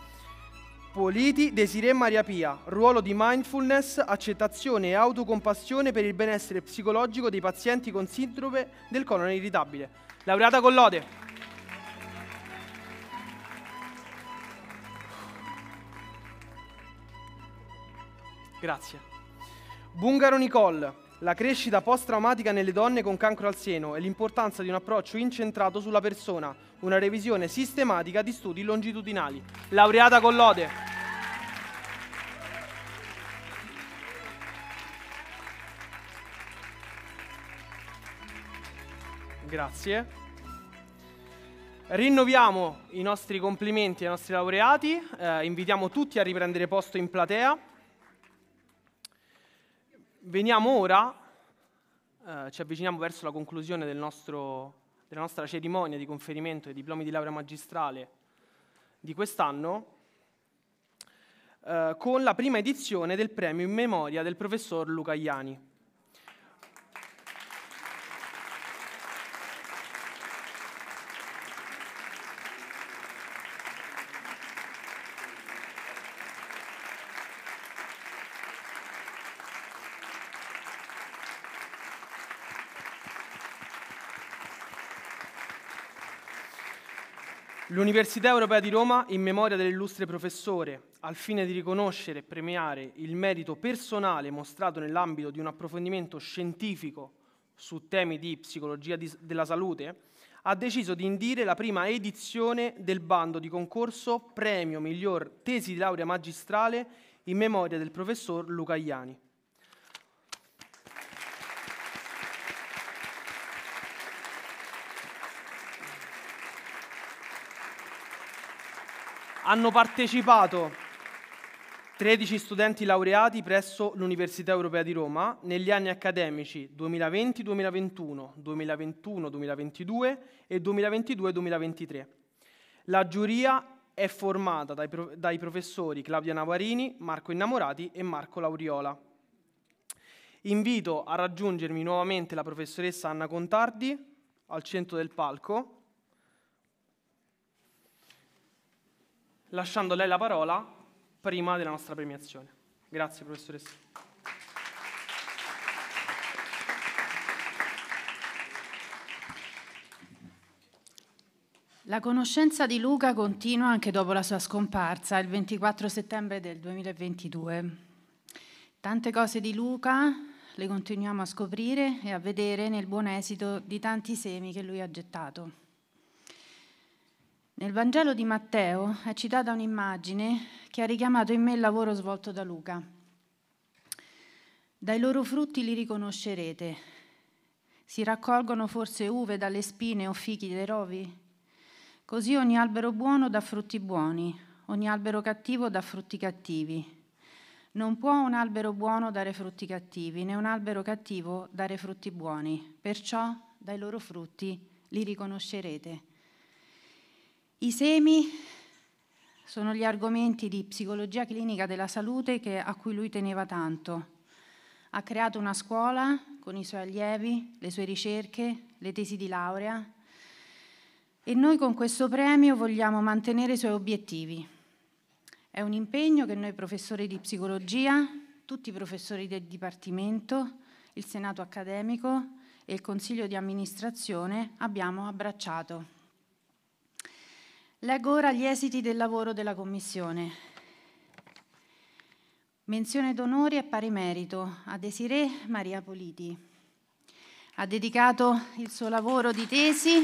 Politi, Desiree Maria Pia, ruolo di mindfulness, accettazione e autocompassione per il benessere psicologico dei pazienti con sindrome del colon irritabile. Laureata con lode. Grazie. Bungaro Nicole, la crescita post-traumatica nelle donne con cancro al seno e l'importanza di un approccio incentrato sulla persona, una revisione sistematica di studi longitudinali. Laureata con lode. Grazie. Rinnoviamo i nostri complimenti ai nostri laureati, eh, invitiamo tutti a riprendere posto in platea. Veniamo ora, eh, ci avviciniamo verso la conclusione del nostro, della nostra cerimonia di conferimento dei diplomi di laurea magistrale di quest'anno, eh, con la prima edizione del premio in memoria del professor Luca Iani. L'Università Europea di Roma, in memoria dell'illustre professore, al fine di riconoscere e premiare il merito personale mostrato nell'ambito di un approfondimento scientifico su temi di psicologia di, della salute, ha deciso di indire la prima edizione del bando di concorso Premio Miglior Tesi di Laurea Magistrale in memoria del professor Luca Iani. hanno partecipato 13 studenti laureati presso l'Università Europea di Roma negli anni accademici 2020-2021, 2021-2022 e 2022-2023. La giuria è formata dai, prof- dai, professori Claudia Navarini, Marco Innamorati e Marco Lauriola. Invito a raggiungermi nuovamente la professoressa Anna Contardi al centro del palco lasciando a lei la parola prima della nostra premiazione. Grazie professoressa. La conoscenza di Luca continua anche dopo la sua scomparsa, il 24 settembre del 2022. Tante cose di Luca le continuiamo a scoprire e a vedere nel buon esito di tanti semi che lui ha gettato. Nel Vangelo di Matteo è citata un'immagine che ha richiamato in me il lavoro svolto da Luca. Dai loro frutti li riconoscerete. Si raccolgono forse uve dalle spine o fichi dei rovi? Così ogni albero buono dà frutti buoni, ogni albero cattivo dà frutti cattivi. Non può un albero buono dare frutti cattivi, né un albero cattivo dare frutti buoni, perciò dai loro frutti li riconoscerete. I semi sono gli argomenti di psicologia clinica della salute che, a cui lui teneva tanto. Ha creato una scuola con i suoi allievi, le sue ricerche, le tesi di laurea e noi con questo premio vogliamo mantenere i suoi obiettivi. È un impegno che noi professori di psicologia, tutti i professori del Dipartimento, il Senato accademico e il Consiglio di amministrazione abbiamo abbracciato. Leggo ora gli esiti del lavoro della Commissione. Menzione d'onore e pari merito a Desiree Maria Politi. Ha dedicato il suo lavoro di tesi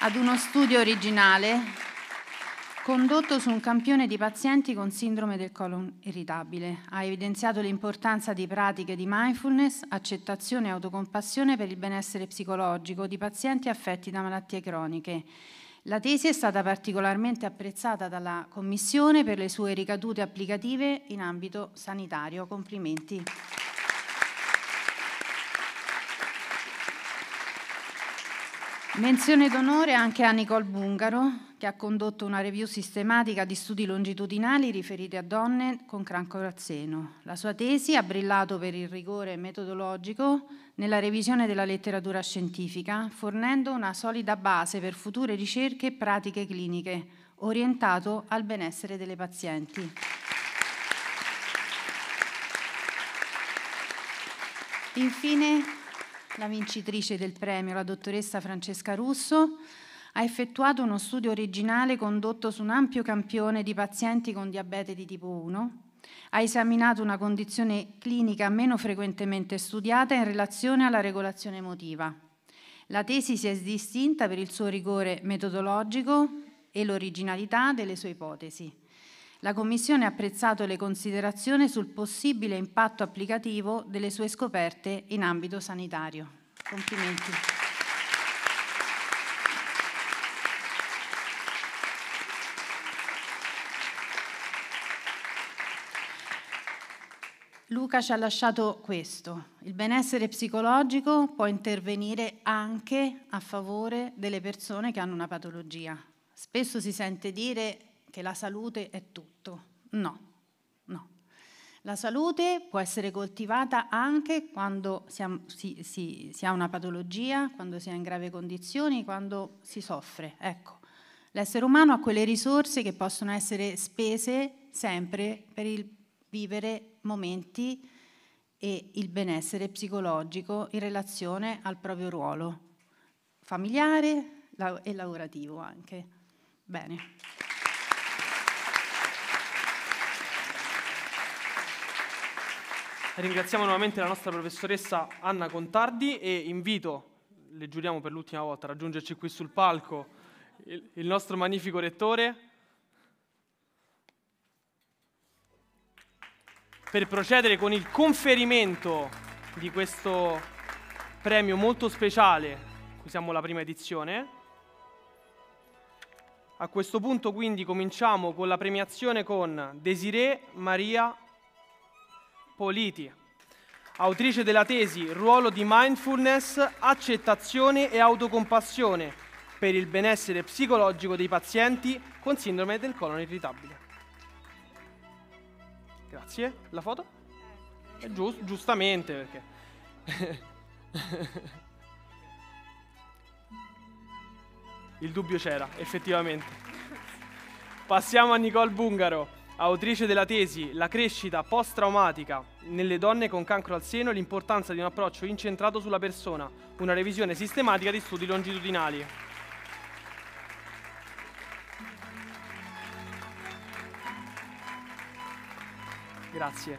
ad uno studio originale condotto su un campione di pazienti con sindrome del colon irritabile. Ha evidenziato l'importanza di pratiche di mindfulness, accettazione e autocompassione per il benessere psicologico di pazienti affetti da malattie croniche la tesi è stata particolarmente apprezzata dalla Commissione per le sue ricadute applicative in ambito sanitario. Complimenti. Menzione d'onore anche a Nicole Bungaro, che ha condotto una review sistematica di studi longitudinali riferiti a donne con cancro al seno. La sua tesi ha brillato per il rigore metodologico nella revisione della letteratura scientifica, fornendo una solida base per future ricerche e pratiche cliniche, orientato al benessere delle pazienti. Infine, la vincitrice del premio, la dottoressa Francesca Russo, ha effettuato uno studio originale condotto su un ampio campione di pazienti con diabete di tipo 1, ha esaminato una condizione clinica meno frequentemente studiata in relazione alla regolazione emotiva. La tesi si è distinta per il suo rigore metodologico e l'originalità delle sue ipotesi. La Commissione ha apprezzato le considerazioni sul possibile impatto applicativo delle sue scoperte in ambito sanitario. Complimenti. Luca ci ha lasciato questo. Il benessere psicologico può intervenire anche a favore delle persone che hanno una patologia. Spesso si sente dire che la salute è tutto. No, no. La salute può essere coltivata anche quando si ha, si, si, si ha una patologia, quando si è in grave condizioni, quando si soffre. Ecco, l'essere umano ha quelle risorse che possono essere spese sempre per il vivere momenti e il benessere psicologico in relazione al proprio ruolo familiare e lavorativo anche. Bene. Ringraziamo nuovamente la nostra professoressa Anna Contardi e invito, le giuriamo per l'ultima volta, a raggiungerci qui sul palco il, il nostro magnifico rettore, per procedere con il conferimento di questo premio molto speciale, cui siamo la prima edizione. A questo punto quindi cominciamo con la premiazione con Desiree Maria Politi, autrice della tesi Ruolo di mindfulness, accettazione e autocompassione per il benessere psicologico dei pazienti con sindrome del colon irritabile. Grazie. La foto? Eh, giust- giustamente perché... Il dubbio c'era, effettivamente. Passiamo a Nicole Bungaro, autrice della tesi La crescita post-traumatica nelle donne con cancro al seno e l'importanza di un approccio incentrato sulla persona, una revisione sistematica di studi longitudinali. Grazie.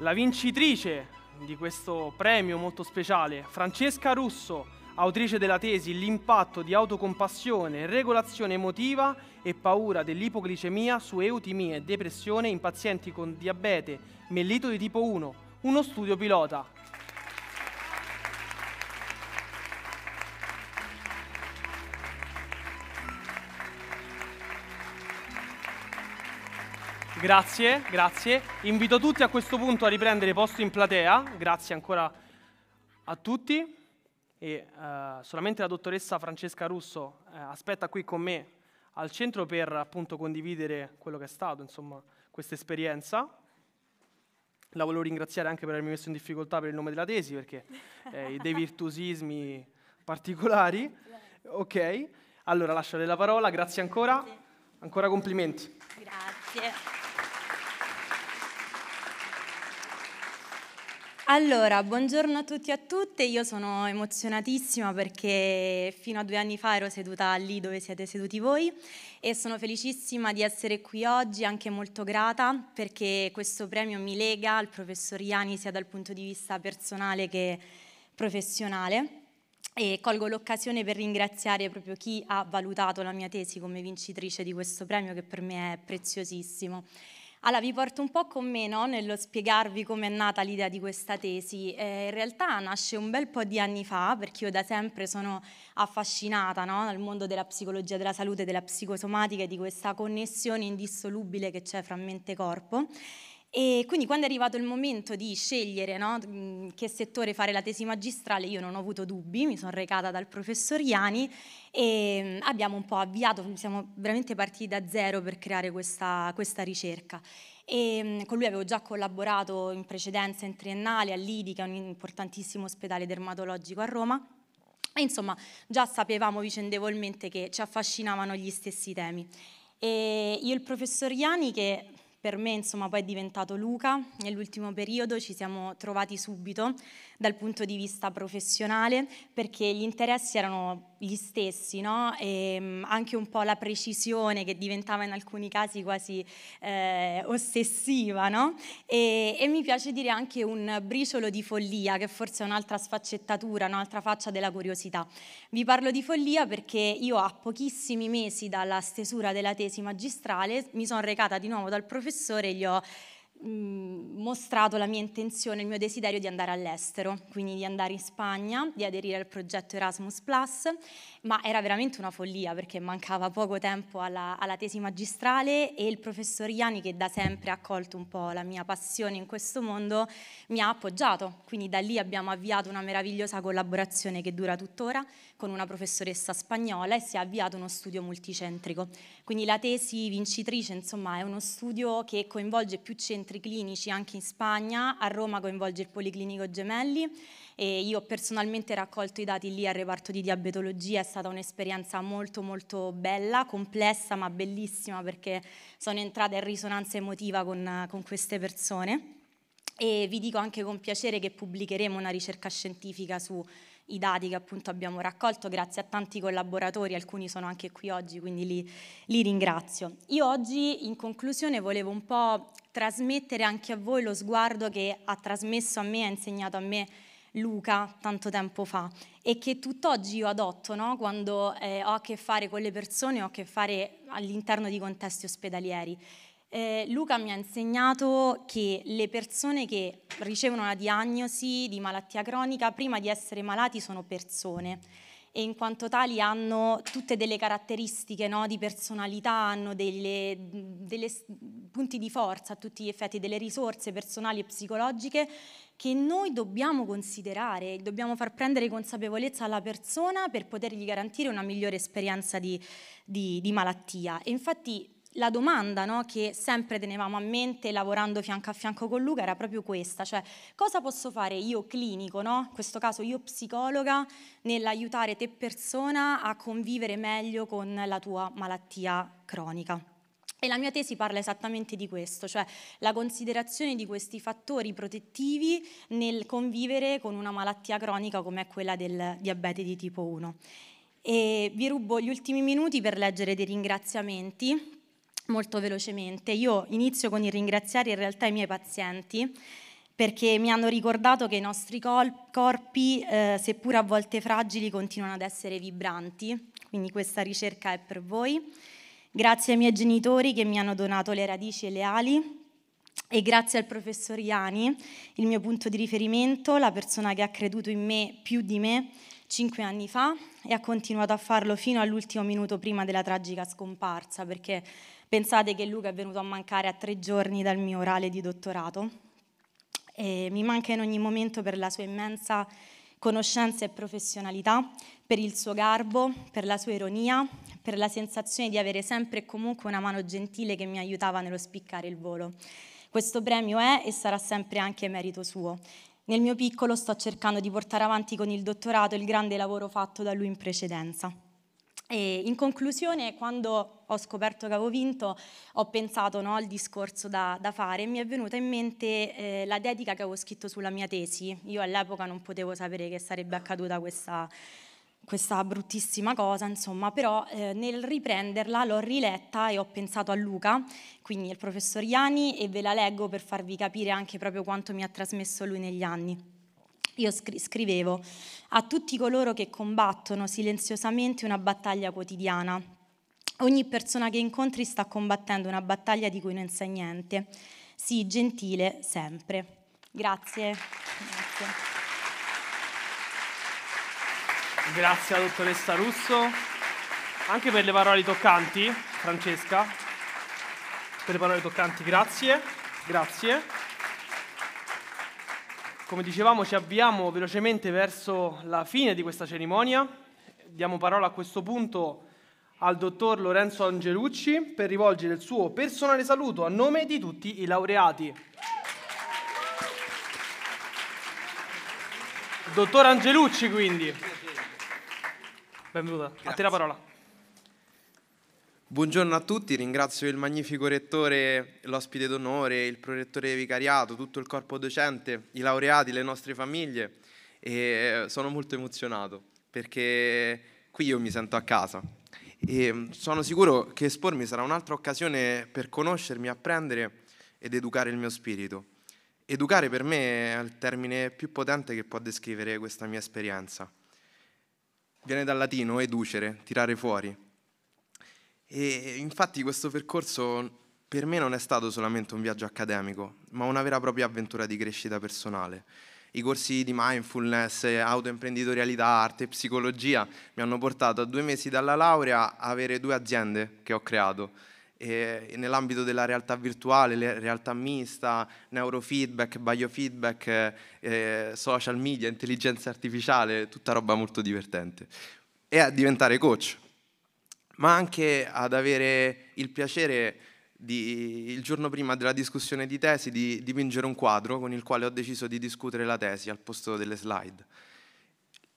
La vincitrice di questo premio molto speciale, Francesca Russo, autrice della tesi L'impatto di autocompassione, regolazione emotiva e paura dell'ipoglicemia su eutimia e depressione in pazienti con diabete mellito di tipo 1, uno studio pilota Grazie, grazie. Invito tutti a questo punto a riprendere posto in platea. Grazie ancora a tutti. E, uh, solamente la dottoressa Francesca Russo uh, aspetta qui con me al centro per appunto condividere quello che è stato, insomma, questa esperienza. La volevo ringraziare anche per avermi messo in difficoltà per il nome della tesi, perché eh, dei virtuosismi particolari. Ok, allora lascio la parola, grazie ancora. Ancora complimenti. Grazie. Allora, buongiorno a tutti e a tutte, io sono emozionatissima perché fino a due anni fa ero seduta lì dove siete seduti voi e sono felicissima di essere qui oggi, anche molto grata perché questo premio mi lega al professor Iani sia dal punto di vista personale che professionale e colgo l'occasione per ringraziare proprio chi ha valutato la mia tesi come vincitrice di questo premio che per me è preziosissimo. Allora, vi porto un po' con me no? nello spiegarvi come è nata l'idea di questa tesi. Eh, in realtà nasce un bel po' di anni fa, perché io da sempre sono affascinata no? dal mondo della psicologia della salute, della psicosomatica e di questa connessione indissolubile che c'è fra mente e corpo. E quindi quando è arrivato il momento di scegliere no, mm, che settore fare la tesi magistrale, io non ho avuto dubbi, mi sono recata dal professor Iani e mm, abbiamo un po' avviato, siamo veramente partiti da zero per creare questa, questa ricerca. E mm, con lui avevo già collaborato in precedenza in triennale all'IDI, che è un importantissimo ospedale dermatologico a Roma. E insomma, già sapevamo vicendevolmente che ci affascinavano gli stessi temi. E io e il professor Iani, che per me insomma poi è diventato Luca, nell'ultimo periodo ci siamo trovati subito dal punto di vista professionale perché gli interessi erano gli stessi, no? e, ehm, anche un po' la precisione che diventava in alcuni casi quasi eh, ossessiva no? e, e, mi piace dire anche un briciolo di follia che forse è un'altra sfaccettatura, un'altra faccia della curiosità. Vi parlo di follia perché io a pochissimi mesi dalla stesura della tesi magistrale mi sono recata di nuovo dal professore e gli ho mostrato la mia intenzione, il mio desiderio di andare all'estero, quindi di andare in Spagna, di aderire al progetto Erasmus ⁇ ma era veramente una follia perché mancava poco tempo alla, alla tesi magistrale e il professor Iani, che da sempre ha colto un po' la mia passione in questo mondo, mi ha appoggiato, quindi da lì abbiamo avviato una meravigliosa collaborazione che dura tuttora, con una professoressa spagnola e si è avviato uno studio multicentrico. Quindi la tesi vincitrice insomma, è uno studio che coinvolge più centri clinici anche in Spagna, a Roma coinvolge il Policlinico Gemelli e io ho personalmente raccolto i dati lì al reparto di diabetologia, è stata un'esperienza molto molto bella, complessa ma bellissima perché sono entrata in risonanza emotiva con, con queste persone e vi dico anche con piacere che pubblicheremo una ricerca scientifica su i dati che appunto abbiamo raccolto grazie a tanti collaboratori, alcuni sono anche qui oggi, quindi li, li ringrazio. Io oggi in conclusione volevo un po' trasmettere anche a voi lo sguardo che ha trasmesso a me, ha insegnato a me Luca tanto tempo fa e che tutt'oggi io adotto no? quando eh, ho a che fare con le persone, ho a che fare all'interno di contesti ospedalieri. Eh, Luca mi ha insegnato che le persone che ricevono una diagnosi di malattia cronica prima di essere malati sono persone e in quanto tali hanno tutte delle caratteristiche no, di personalità, hanno dei punti di forza a tutti gli effetti, delle risorse personali e psicologiche che noi dobbiamo considerare, dobbiamo far prendere consapevolezza alla persona per potergli garantire una migliore esperienza di, di, di malattia. E infatti la domanda no, che sempre tenevamo a mente lavorando fianco a fianco con Luca era proprio questa, cioè cosa posso fare io clinico, no? in questo caso io psicologa, nell'aiutare te persona a convivere meglio con la tua malattia cronica. E la mia tesi parla esattamente di questo, cioè la considerazione di questi fattori protettivi nel convivere con una malattia cronica come quella del diabete di tipo 1. E vi rubo gli ultimi minuti per leggere dei ringraziamenti molto velocemente. Io inizio con il ringraziare in realtà i miei pazienti perché mi hanno ricordato che i nostri corpi, eh, seppur a volte fragili, continuano ad essere vibranti, quindi questa ricerca è per voi. Grazie ai miei genitori che mi hanno donato le radici e le ali e grazie al professor Iani, il mio punto di riferimento, la persona che ha creduto in me più di me cinque anni fa e ha continuato a farlo fino all'ultimo minuto prima della tragica scomparsa, perché pensate che Luca è venuto a mancare a tre giorni dal mio orale di dottorato. E mi manca in ogni momento per la sua immensa conoscenza e professionalità, per il suo garbo, per la sua ironia, per la sensazione di avere sempre e comunque una mano gentile che mi aiutava nello spiccare il volo. Questo premio è e sarà sempre anche merito suo nel mio piccolo sto cercando di portare avanti con il dottorato il grande lavoro fatto da lui in precedenza. E in conclusione, quando ho scoperto che avevo vinto, ho pensato no, al discorso da, da, fare e mi è venuta in mente eh, la dedica che avevo scritto sulla mia tesi. Io all'epoca non potevo sapere che sarebbe accaduta questa, questa bruttissima cosa, insomma, però eh, nel riprenderla l'ho riletta e ho pensato a Luca, quindi il professor Iani, e ve la leggo per farvi capire anche proprio quanto mi ha trasmesso lui negli anni. Io scri- scrivevo a tutti coloro che combattono silenziosamente una battaglia quotidiana. Ogni persona che incontri sta combattendo una battaglia di cui non sai niente. Sii gentile sempre. Grazie. Grazie. Grazie a dottoressa Russo, anche per le parole toccanti, Francesca, per le parole toccanti, grazie, grazie. Come dicevamo ci avviamo velocemente verso la fine di questa cerimonia, diamo parola a questo punto al dottor Lorenzo Angelucci per rivolgere il suo personale saluto a nome di tutti i laureati. Dottor Angelucci quindi benvenuta. Grazie. A te la parola. Buongiorno a tutti, ringrazio il magnifico rettore, l'ospite d'onore, il prorettore vicariato, tutto il corpo docente, i laureati, le nostre famiglie e sono molto emozionato perché qui io mi sento a casa e sono sicuro che espormi sarà un'altra occasione per conoscermi, apprendere ed educare il mio spirito. Educare per me è il termine più potente che può descrivere questa mia esperienza viene dal latino educere, tirare fuori. E infatti questo percorso per me non è stato solamente un viaggio accademico, ma una vera e propria avventura di crescita personale. I corsi di mindfulness, autoimprenditorialità, arte, e psicologia mi hanno portato a due mesi dalla laurea a avere due aziende che ho creato eh, nell'ambito della realtà virtuale, realtà mista, neurofeedback, biofeedback, eh, social media, intelligenza artificiale, tutta roba molto divertente. E a diventare coach, ma anche ad avere il piacere di, il giorno prima della discussione di tesi di dipingere un quadro con il quale ho deciso di discutere la tesi al posto delle slide.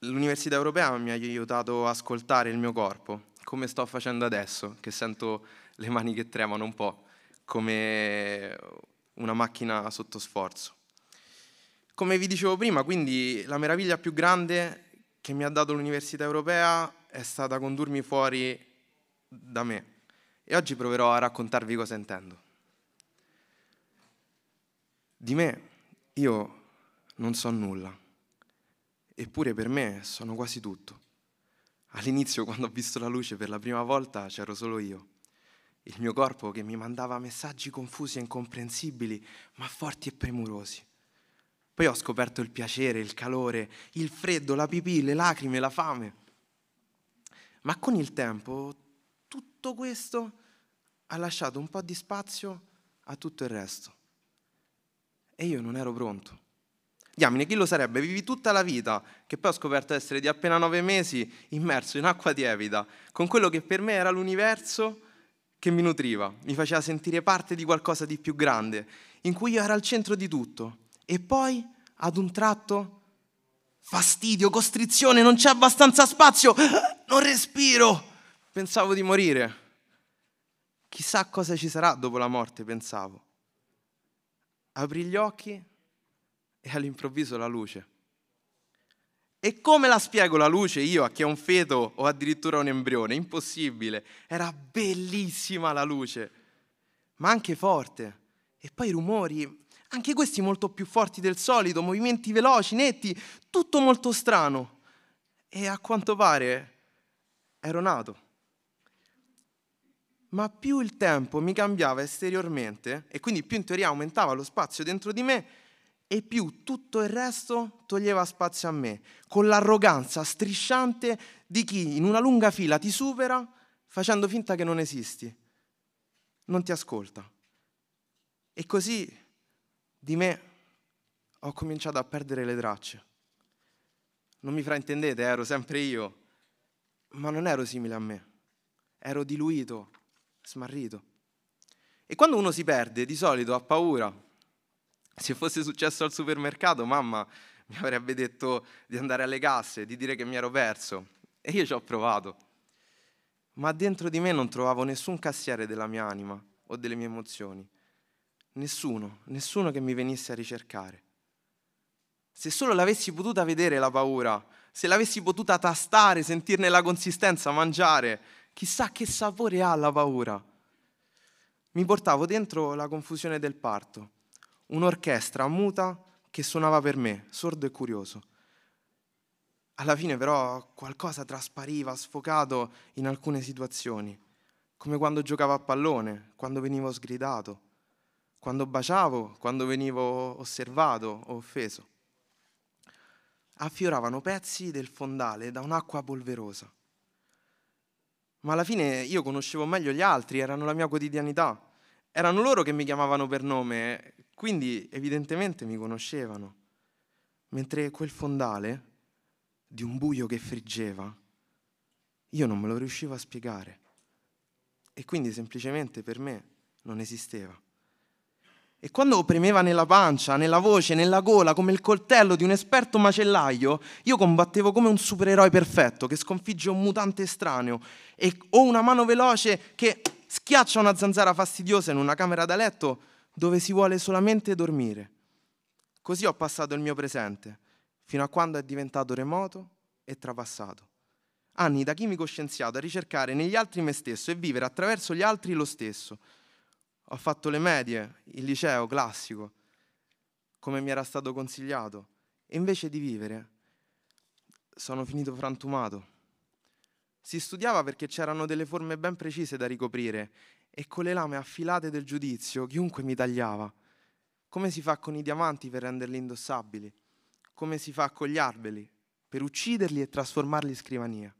L'Università Europea mi ha aiutato a ascoltare il mio corpo, come sto facendo adesso, che sento le mani che tremano un po', come una macchina sotto sforzo. Come vi dicevo prima, quindi la meraviglia più grande che mi ha dato l'Università Europea è stata condurmi fuori da me e oggi proverò a raccontarvi cosa intendo. Di me io non so nulla, eppure per me sono quasi tutto. All'inizio, quando ho visto la luce per la prima volta, c'ero solo io il mio corpo che mi mandava messaggi confusi e incomprensibili, ma forti e premurosi. Poi ho scoperto il piacere, il calore, il freddo, la pipì, le lacrime, la fame. Ma con il tempo tutto questo ha lasciato un po' di spazio a tutto il resto. E io non ero pronto. Diamine, chi lo sarebbe? Vivi tutta la vita, che poi ho scoperto essere di appena nove mesi, immerso in acqua tiepida, con quello che per me era l'universo che mi nutriva, mi faceva sentire parte di qualcosa di più grande, in cui io ero al centro di tutto. E poi, ad un tratto, fastidio, costrizione, non c'è abbastanza spazio, non respiro. Pensavo di morire. Chissà cosa ci sarà dopo la morte, pensavo. Aprì gli occhi e all'improvviso la luce. E come la spiego la luce io a chi è un feto o addirittura un embrione? Impossibile. Era bellissima la luce, ma anche forte. E poi i rumori, anche questi molto più forti del solito, movimenti veloci, netti, tutto molto strano. E a quanto pare ero nato. Ma più il tempo mi cambiava esteriormente, e quindi più in teoria aumentava lo spazio dentro di me, e più tutto il resto toglieva spazio a me, con l'arroganza strisciante di chi in una lunga fila ti supera facendo finta che non esisti, non ti ascolta. E così di me ho cominciato a perdere le tracce. Non mi fraintendete, eh, ero sempre io, ma non ero simile a me, ero diluito, smarrito. E quando uno si perde, di solito ha paura, se fosse successo al supermercato, mamma mi avrebbe detto di andare alle casse, di dire che mi ero perso. E io ci ho provato. Ma dentro di me non trovavo nessun cassiere della mia anima o delle mie emozioni. Nessuno, nessuno che mi venisse a ricercare. Se solo l'avessi potuta vedere la paura, se l'avessi potuta tastare, sentirne la consistenza, mangiare, chissà che sapore ha la paura. Mi portavo dentro la confusione del parto un'orchestra muta che suonava per me, sordo e curioso. Alla fine però qualcosa traspariva, sfocato in alcune situazioni, come quando giocavo a pallone, quando venivo sgridato, quando baciavo, quando venivo osservato o offeso. Affioravano pezzi del fondale da un'acqua polverosa. Ma alla fine io conoscevo meglio gli altri, erano la mia quotidianità. Erano loro che mi chiamavano per nome, quindi evidentemente mi conoscevano, mentre quel fondale, di un buio che friggeva, io non me lo riuscivo a spiegare e quindi semplicemente per me non esisteva. E quando premeva nella pancia, nella voce, nella gola, come il coltello di un esperto macellaio, io combattevo come un supereroe perfetto che sconfigge un mutante estraneo e, o una mano veloce che schiaccia una zanzara fastidiosa in una camera da letto dove si vuole solamente dormire. Così ho passato il mio presente, fino a quando è diventato remoto e trapassato. Anni da chimico scienziato a ricercare negli altri me stesso e vivere attraverso gli altri lo stesso. Ho fatto le medie, il liceo classico, come mi era stato consigliato, e invece di vivere sono finito frantumato. Si studiava perché c'erano delle forme ben precise da ricoprire e con le lame affilate del giudizio chiunque mi tagliava. Come si fa con i diamanti per renderli indossabili? Come si fa con gli alberi per ucciderli e trasformarli in scrivania?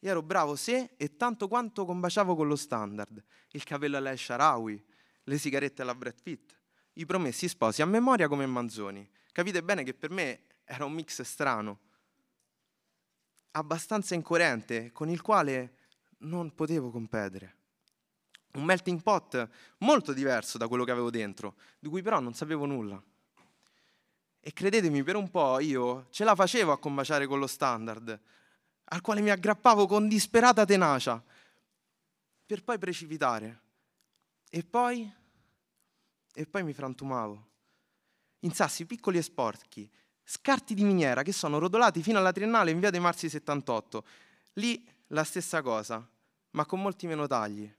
Io ero bravo se e tanto quanto combaciavo con lo standard, il capello alla Sharawi, le sigarette alla Brad Pitt, i promessi sposi a memoria come Manzoni. Capite bene che per me era un mix strano, abbastanza incoerente, con il quale non potevo competere un melting pot molto diverso da quello che avevo dentro, di cui però non sapevo nulla. E credetemi, per un po' io ce la facevo a combaciare con lo standard, al quale mi aggrappavo con disperata tenacia, per poi precipitare. E poi, e poi mi frantumavo. In sassi piccoli e sporchi, scarti di miniera che sono rotolati fino alla triennale in via dei Marsi 78. Lì la stessa cosa, ma con molti meno tagli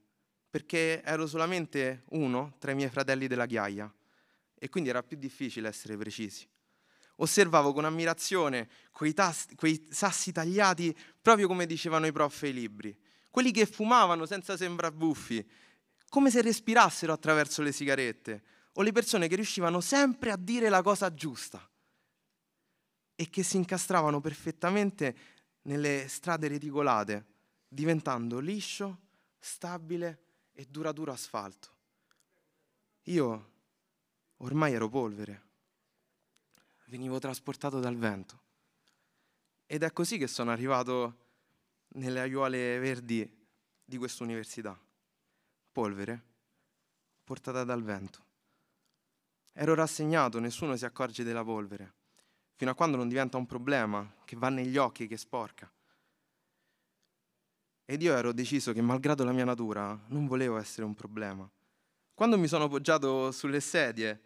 perché ero solamente uno tra i miei fratelli della ghiaia e quindi era più difficile essere precisi. Osservavo con ammirazione quei, tasti, quei sassi tagliati proprio come dicevano i prof e i libri, quelli che fumavano senza sembrar buffi, come se respirassero attraverso le sigarette, o le persone che riuscivano sempre a dire la cosa giusta e che si incastravano perfettamente nelle strade reticolate, diventando liscio, stabile e dura duro asfalto. Io ormai ero polvere, venivo trasportato dal vento. Ed è così che sono arrivato nelle aiuole verdi di quest'università. Polvere portata dal vento. Ero rassegnato, nessuno si accorge della polvere, fino a quando non diventa un problema che va negli occhi, che sporca. Ed io ero deciso che, malgrado la mia natura, non volevo essere un problema. Quando mi sono poggiato sulle sedie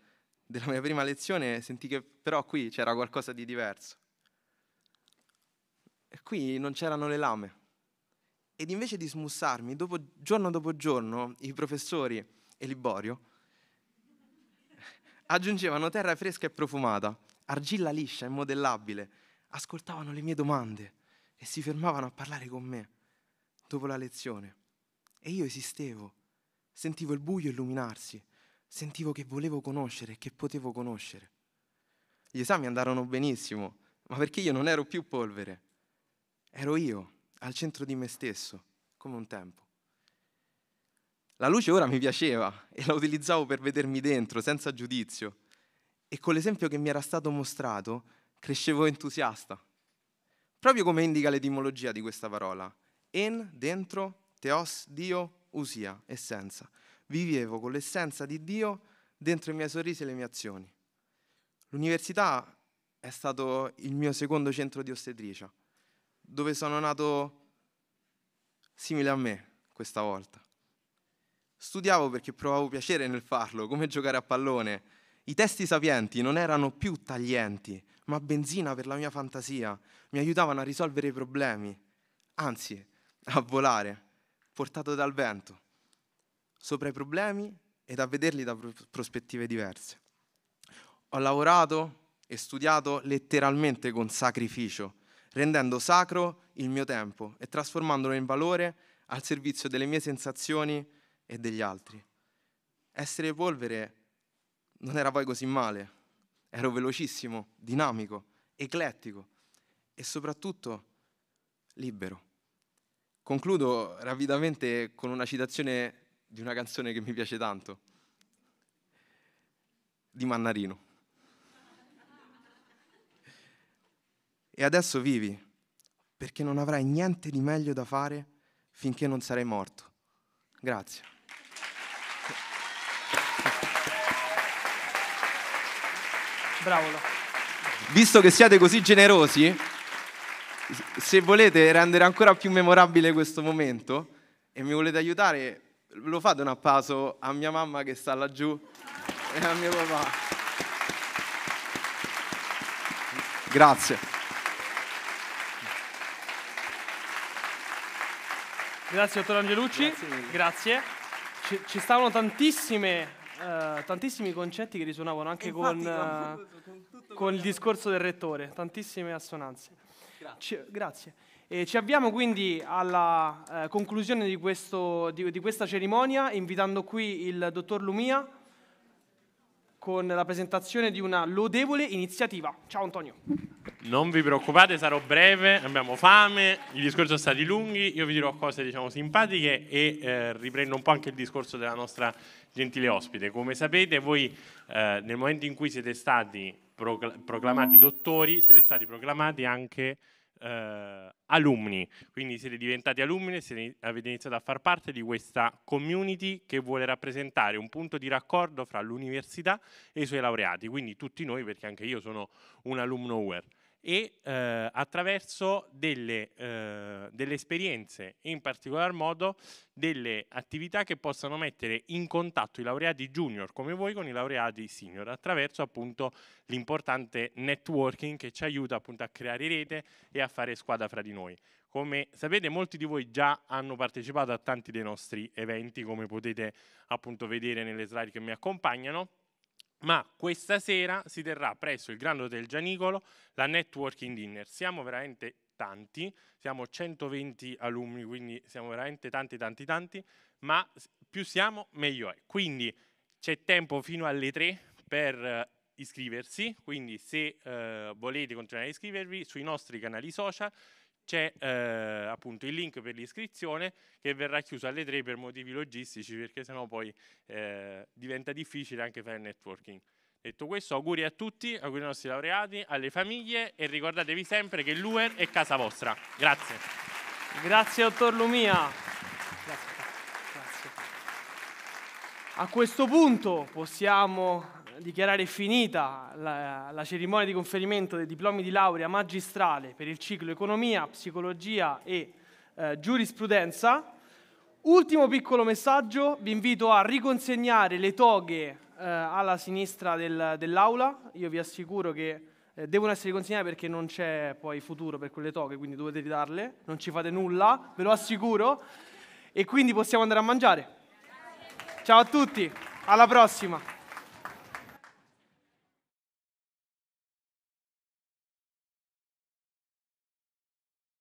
della mia prima lezione, sentì che però qui c'era qualcosa di diverso. E qui non c'erano le lame. Ed invece di smussarmi, dopo, giorno dopo giorno, i professori e Liborio aggiungevano terra fresca e profumata, argilla liscia e modellabile, ascoltavano le mie domande e si fermavano a parlare con me dopo la lezione. E io esistevo, sentivo il buio illuminarsi, sentivo che volevo conoscere, e che potevo conoscere. Gli esami andarono benissimo, ma perché io non ero più polvere. Ero io, al centro di me stesso, come un tempo. La luce ora mi piaceva e la utilizzavo per vedermi dentro, senza giudizio. E con l'esempio che mi era stato mostrato, crescevo entusiasta. Proprio come indica l'etimologia di questa parola, en dentro, teos, Dio, usia, essenza. Vivevo con l'essenza di Dio dentro i miei sorrisi e le mie azioni. L'università è stato il mio secondo centro di ostetricia, dove sono nato simile a me questa volta. Studiavo perché provavo piacere nel farlo, come giocare a pallone. I testi sapienti non erano più taglienti, ma benzina per la mia fantasia, mi aiutavano a risolvere i problemi. Anzi, a volare, portato dal vento, sopra i problemi ed a vederli da prospettive diverse. Ho lavorato e studiato letteralmente con sacrificio, rendendo sacro il mio tempo e trasformandolo in valore al servizio delle mie sensazioni e degli altri. Essere polvere non era poi così male, ero velocissimo, dinamico, eclettico e soprattutto libero. Concludo rapidamente con una citazione di una canzone che mi piace tanto, di Mannarino. E adesso vivi, perché non avrai niente di meglio da fare finché non sarai morto. Grazie. Bravo. Visto che siete così generosi, se volete rendere ancora più memorabile questo momento e mi volete aiutare, lo fate un appaso a mia mamma che sta laggiù e a mio papà. Grazie. Grazie dottor Angelucci, grazie. grazie. Ci, ci, stavano tantissime, eh, tantissimi concetti che risuonavano anche Infatti, con, eh, con, tutto, con, tutto con il discorso del rettore, tantissime assonanze. Ci, grazie. E ci avviamo quindi alla eh, conclusione di, questo, di, di questa cerimonia, invitando qui il dottor Lumia con la presentazione di una lodevole iniziativa. Ciao Antonio. Non vi preoccupate, sarò breve, abbiamo fame, i discorsi sono stati lunghi, io vi dirò cose diciamo simpatiche e eh, riprendo un po' anche il discorso della nostra gentile ospite. Come sapete voi eh, nel momento in cui siete stati proclamati dottori, siete stati proclamati anche eh, alumni, quindi siete diventati alumni e avete iniziato a far parte di questa community che vuole rappresentare un punto di raccordo fra l'università e i suoi laureati, quindi tutti noi, perché anche io sono un alumno UER e eh, attraverso delle, eh, delle, esperienze, in particolar modo delle attività che possano mettere in contatto i laureati junior come voi con i laureati senior, attraverso appunto l'importante networking che ci aiuta appunto a creare rete e a fare squadra fra di noi. Come sapete molti di voi già hanno partecipato a tanti dei nostri eventi, come potete appunto vedere nelle slide che mi accompagnano, ma questa sera si terrà presso il Grand Hotel Gianicolo la networking dinner. Siamo veramente tanti, siamo 120 alunni, quindi siamo veramente tanti, tanti, tanti, ma più siamo meglio è. Quindi c'è tempo fino alle 3 per eh, iscriversi, quindi se eh, volete continuare a iscrivervi sui nostri canali social c'è eh, appunto il link per l'iscrizione che verrà chiuso alle 3 per motivi logistici perché sennò poi eh, diventa difficile anche fare il networking. Detto questo, auguri a tutti, auguri ai nostri laureati, alle famiglie e ricordatevi sempre che l'UER è casa vostra. Grazie. Grazie dottor Lumia. Grazie. Grazie. A questo punto possiamo dichiarare finita la, la, cerimonia di conferimento dei diplomi di laurea magistrale per il ciclo economia, psicologia e eh, giurisprudenza. Ultimo piccolo messaggio, vi invito a riconsegnare le toghe eh, alla sinistra del, dell'aula, io vi assicuro che eh, devono essere consegnate perché non c'è poi futuro per quelle toghe, quindi dovete ridarle, non ci fate nulla, ve lo assicuro, e quindi possiamo andare a mangiare. Ciao a tutti, alla prossima!